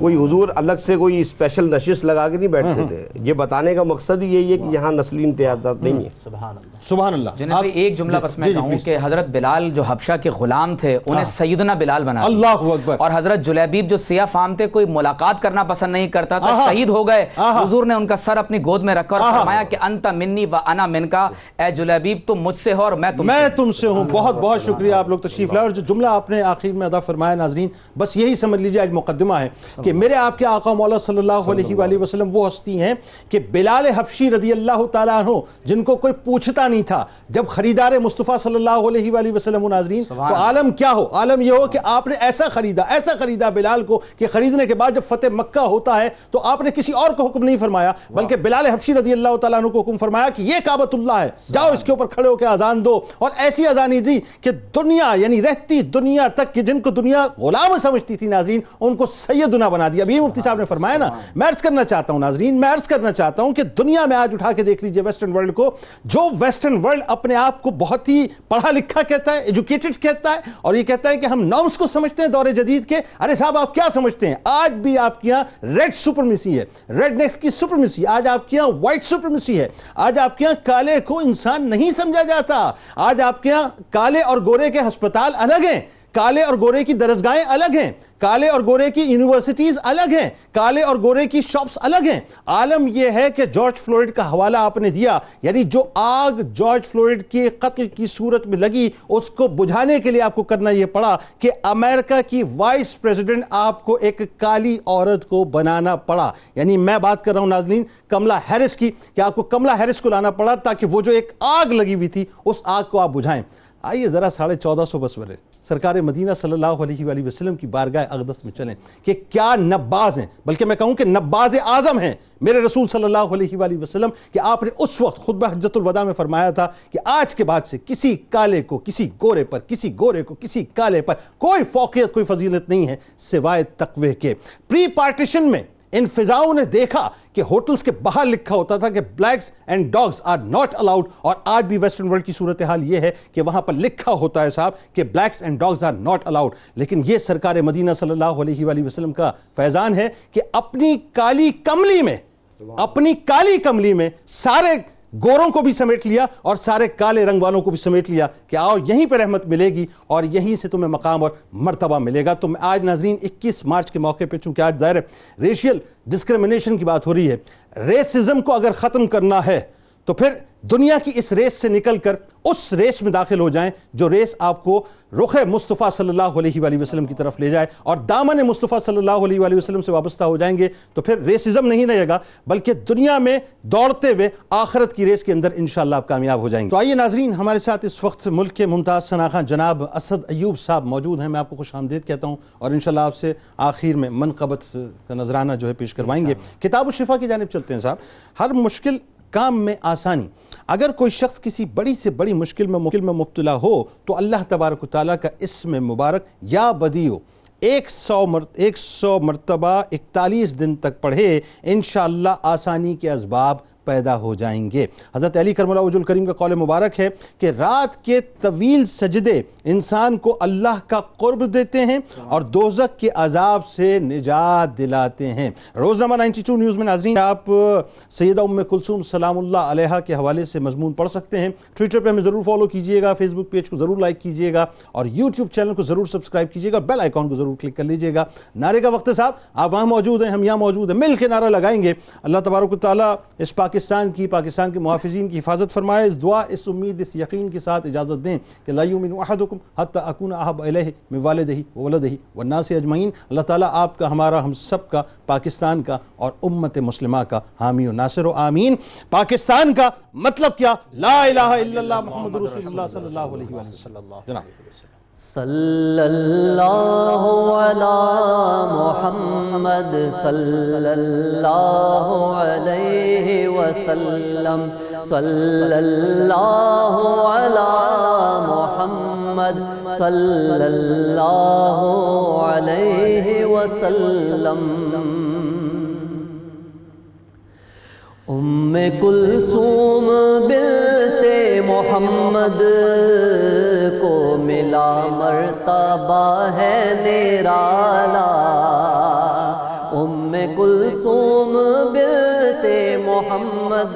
कोई हजूर अलग से कोई स्पेशल नशिश लगा के नहीं बैठते हम्म, हम्म। थे ये बताने का मकसद ही यही है कि यहाँ नस्ली इम्तियाजात नहीं हम्म। है सुबह अल्लाह एक जुमला बस मैं कहूँ कि हज़रत बिलाल जो हबशा के गुलाम थे उन्हें हाँ। सईदना बिलाल बना अल्लाह अकबर और हज़रत जुलेबीब जो सिया फाम थे कोई मुलाकात करना पसंद नहीं करता था शहीद हो गए हजूर ने उनका सर अपनी गोद में रखा और फरमाया कि अंत मिन्नी व अना मिनका ए जुलेबीब तुम मुझसे हो और मैं तुमसे हूँ बहुत बहुत शुक्रिया आप लोग तशरीफ लाए और जो जुमला आपने आखिर में अदा फरमाया नाजरी मुजाहिदीन बस यही समझ लीजिए आज मुकदमा है कि मेरे आपके आका मौला सल्लल्लाहु अलैहि वसल्लम वो हस्ती हैं कि बिलाल हबशी रदी अल्लाह तु जिनको कोई पूछता नहीं था जब खरीदार मुस्तफ़ा सल्लल्लाहु अलैहि वसल्लम नाजरीन तो आलम क्या हो आलम यह हो कि आपने ऐसा खरीदा ऐसा खरीदा बिलाल को कि खरीदने के बाद जब फतेह मक्का होता है तो आपने किसी और को हुक्म नहीं फरमाया बल्कि बिलाल हबशी रदी अल्लाह तु को हुक्म फरमाया कि यह काबतुल्ला है जाओ इसके ऊपर खड़े होकर आजान दो और ऐसी आजानी दी कि दुनिया यानी रहती दुनिया तक कि जिनको दुनिया गुलाम समझती थी नाजरीन उनको सैदुना बना दिया अभी मुफ्ती साहब ने फरमाया ना हाँ। मैं अर्ज करना चाहता हूँ नाजरीन मैं अर्ज करना चाहता हूँ कि दुनिया में आज उठा के देख लीजिए वेस्टर्न वर्ल्ड को जो वेस्टर्न वर्ल्ड अपने आप को बहुत ही पढ़ा लिखा कहता है एजुकेटेड कहता है और ये कहता है कि हम नॉर्म्स को समझते हैं दौरे जदीद के अरे साहब आप क्या समझते हैं आज भी आपके यहाँ रेड सुपरमेसी है रेड नेक्स की सुपरमेसी आज आपके यहाँ व्हाइट सुपरमेसी है आज आपके यहाँ काले को इंसान नहीं समझा जाता आज आपके यहाँ काले और गोरे के अस्पताल अलग हैं काले और गोरे की दरसगाहें अलग हैं काले और गोरे की यूनिवर्सिटीज अलग हैं काले और गोरे की शॉप्स अलग हैं आलम यह है कि जॉर्ज फ्लोरिड का हवाला आपने दिया यानी जो आग जॉर्ज फ्लोरिड के कत्ल की सूरत में लगी उसको बुझाने के लिए आपको करना यह पड़ा कि अमेरिका की वाइस प्रेसिडेंट आपको एक काली औरत को बनाना पड़ा यानी मैं बात कर रहा हूं नाजरीन कमला हैरिस की कि आपको कमला हैरिस को लाना पड़ा ताकि वो जो एक आग लगी हुई थी उस आग को आप बुझाएं आइए जरा साढ़े चौदह सौ बस बने सरकार मदीना सल्लल्लाहु अलैहि वसल्लम की बारगाह अकदस में चलें कि क्या नब्बाज हैं बल्कि मैं कहूँ कि नब्बाज आज़म हैं मेरे रसूल सल्लल्लाहु अलैहि वसल्लम कि आपने उस वक्त खुद हजतुलवदा में फरमाया था कि आज के बाद से किसी काले को किसी गोरे पर किसी गोरे को किसी काले पर कोई फोकियत कोई फजीलत नहीं है सिवाय तकवे के प्री पार्टीशन में इन फिजाओं ने देखा कि होटल्स के बाहर लिखा होता था कि blacks and dogs are not allowed और आज भी वेस्टर्न वर्ल्ड की सूरत हाल यह है कि वहां पर लिखा होता है साहब कि blacks and dogs are not allowed लेकिन यह सरकार मदीना सल्लल्लाहु अलैहि वसल्लम का फैजान है कि अपनी काली कमली में अपनी काली कमली में सारे गोरों को भी समेट लिया और सारे काले रंग वालों को भी समेट लिया कि आओ यहीं पर रहमत मिलेगी और यहीं से तुम्हें मकाम और मरतबा मिलेगा तो आज नाजरीन 21 मार्च के मौके पर चूंकि आज जाहिर है रेशियल डिस्क्रिमिनेशन की बात हो रही है रेसिज्म को अगर ख़त्म करना है तो फिर दुनिया की इस रेस से निकलकर उस रेस में दाखिल हो जाएं जो रेस आपको रुख मुस्तफ़ा सल्लल्लाहु अलैहि वसल्लम की तरफ ले जाए और दामन मुस्तफ़ा सल्लल्लाहु अलैहि वसल्लम से वाबस्ता हो जाएंगे तो फिर रेसिज्म नहीं रहेगा बल्कि दुनिया में दौड़ते हुए आखिरत की रेस के अंदर इन आप कामयाब हो जाएंगे तो आइए नाजरीन हमारे साथ इस वक्त मुल्क के मुमताज़ सनाखा जनाब असद अयूब साहब मौजूद हैं मैं आपको खुश आमदेद कहता हूँ और इन आपसे आखिर में मनकबत का नजराना जो है पेश करवाएंगे किताब शफा की जानब चलते हैं साहब हर मुश्किल काम में आसानी अगर कोई शख्स किसी बड़ी से बड़ी मुश्किल में मुश्किल में मुबतला हो तो अल्लाह तबारक ताली का इसम मुबारक या बदियो एक सौ मर एक सौ मरतबा इकतालीस दिन तक पढ़े इन आसानी के इसबाब पैदा हो जाएंगे हज़रत अली करमला उजुल करीम का कौल मुबारक है कि रात के तवील सजदे इंसान को अल्लाह का कुर्ब देते हैं और दोजक के अजाब से निजात दिलाते हैं रोज नंबर नाइन्टी टू न्यूज़ में नाजरीन आप सैदा उम कुलसुम सलाम्ला के हवाले से मजमून पढ़ सकते हैं ट्विटर पर हमें ज़रूर फॉलो कीजिएगा फेसबुक पेज को ज़रूर लाइक कीजिएगा और यूट्यूब चैनल को ज़रूर सब्सक्राइब कीजिएगा बेल आइकॉन को ज़रूर क्लिक कर लीजिएगा नारे का वक्त साहब आप वहाँ मौजूद हैं हम यहाँ मौजूद हैं मिल के नारा लगाएंगे अल्लाह तबारक ताली इस पाक पाकिस्तान की पाकिस्तान के मुहाफिजीन की हिफाजत फरमाए इस दुआ इस उम्मीद इस यकीन के साथ इजाज़त दें कि लायुमिन अहदुकुम हत अकून अहब अलह में वालदही वलदही वन्ना से अजमैन अल्लाह ताली आपका हमारा हम सब का पाकिस्तान का और उम्मत मुसलिमा का हामी नासिर आमीन पाकिस्तान का मतलब क्या ला मोहम्मद रसूल सल्ला صلى الله على محمد صلى الله عليه وسلم صلى الله على محمد صلى الله عليه وسلم أم كلثوم بنت محمد पहला मरतबा है निराला उम कुलसुम बिलते मोहम्मद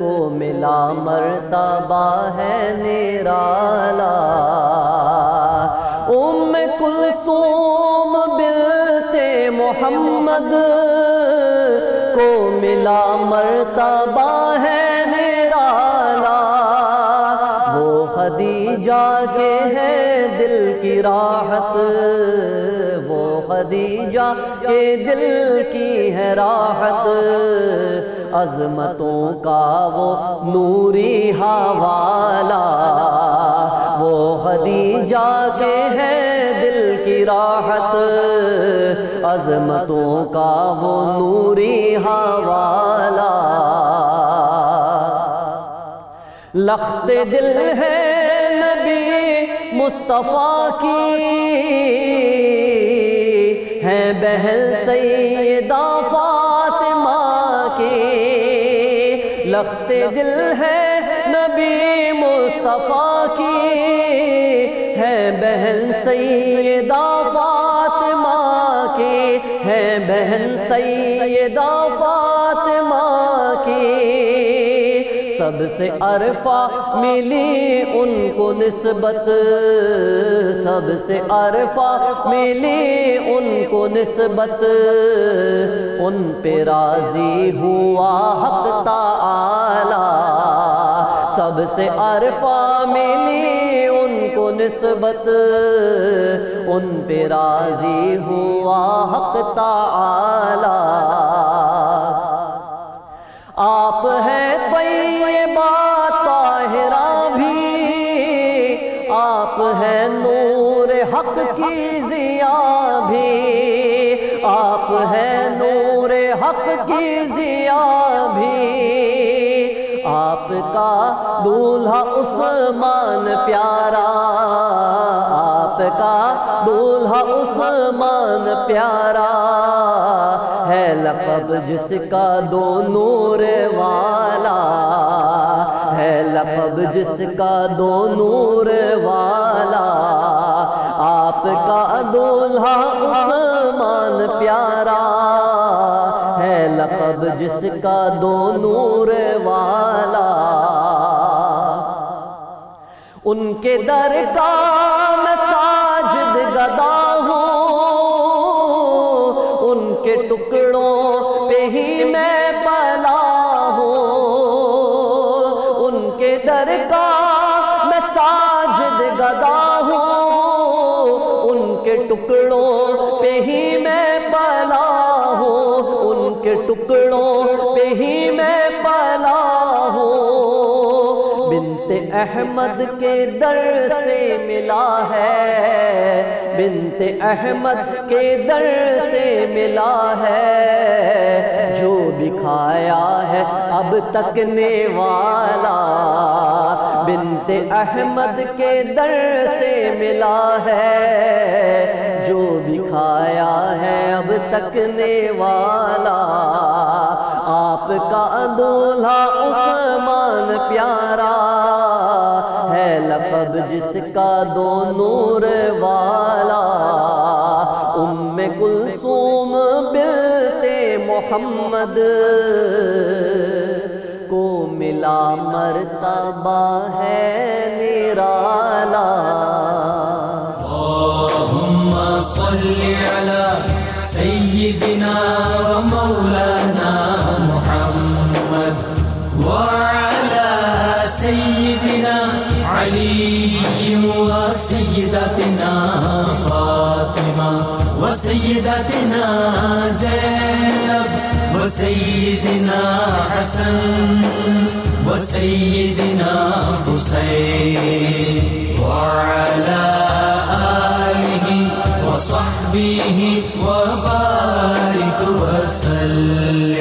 को मिला मरतबा है निराला उम कुलसुम बिलते मोहम्मद को मिला मरतबा है खदीजा के है दिल की राहत वो खदीजा के दिल की है राहत अजमतों का वो नूरी हवाला वो खदीजा के है दिल की राहत अजमतों का वो नूरी हवाला लख्त दिल है नबी मुस्तफ़ा की है बहन सैदा फातिमा की लख्त दिल है नबी मुस्तफ़ा की है बहन सैदा फातिमा की है बहन सैदा फातिमा सब से अरफा मिली उनको नस्बत सबसे अरफा मिली उनको नस्बत उन पे राजी हुआ हक ताला सबसे अरफा मिली उनको नस्बत उन पे राजी हुआ हक ताला आप है जिया भी आप है नूर हक की जिया भी आपका दूल्हा उस्मान प्यारा आपका दूल्हा उस्मान प्यारा है लकब जिसका दो नूर वाला है लकब जिसका दो नूर वाला आपका दूल्हा उस्मान प्यारा है लकब जिसका दो नूर वाला उनके दर का मैं साजिद गदा हूँ उनके टुकड़ों पे ही मैं पला हूँ उनके दर का टुकड़ों पे ही मैं पला हूँ उनके टुकड़ों पे ही मैं पला हूँ बिनते अहमद के दर से मिला है बिनते अहमद के दर से मिला है जो भी खाया है अब तक ने वाला बिनते अहमद के दर से मिला है जो भी खाया है अब तक ने वाला आपका दूल्हा उस्मान प्यारा है लकब जिसका दो नूर वाला محمد کو ملا مرتبہ ہے نرالا اللهم صل على سيدنا ومولانا محمد وعلى سيدنا علي وسيدتنا فاطمة وسيدتنا زينب وسيدنا حسن وسيدنا حسين وعلى آله وصحبه وبارك وسلم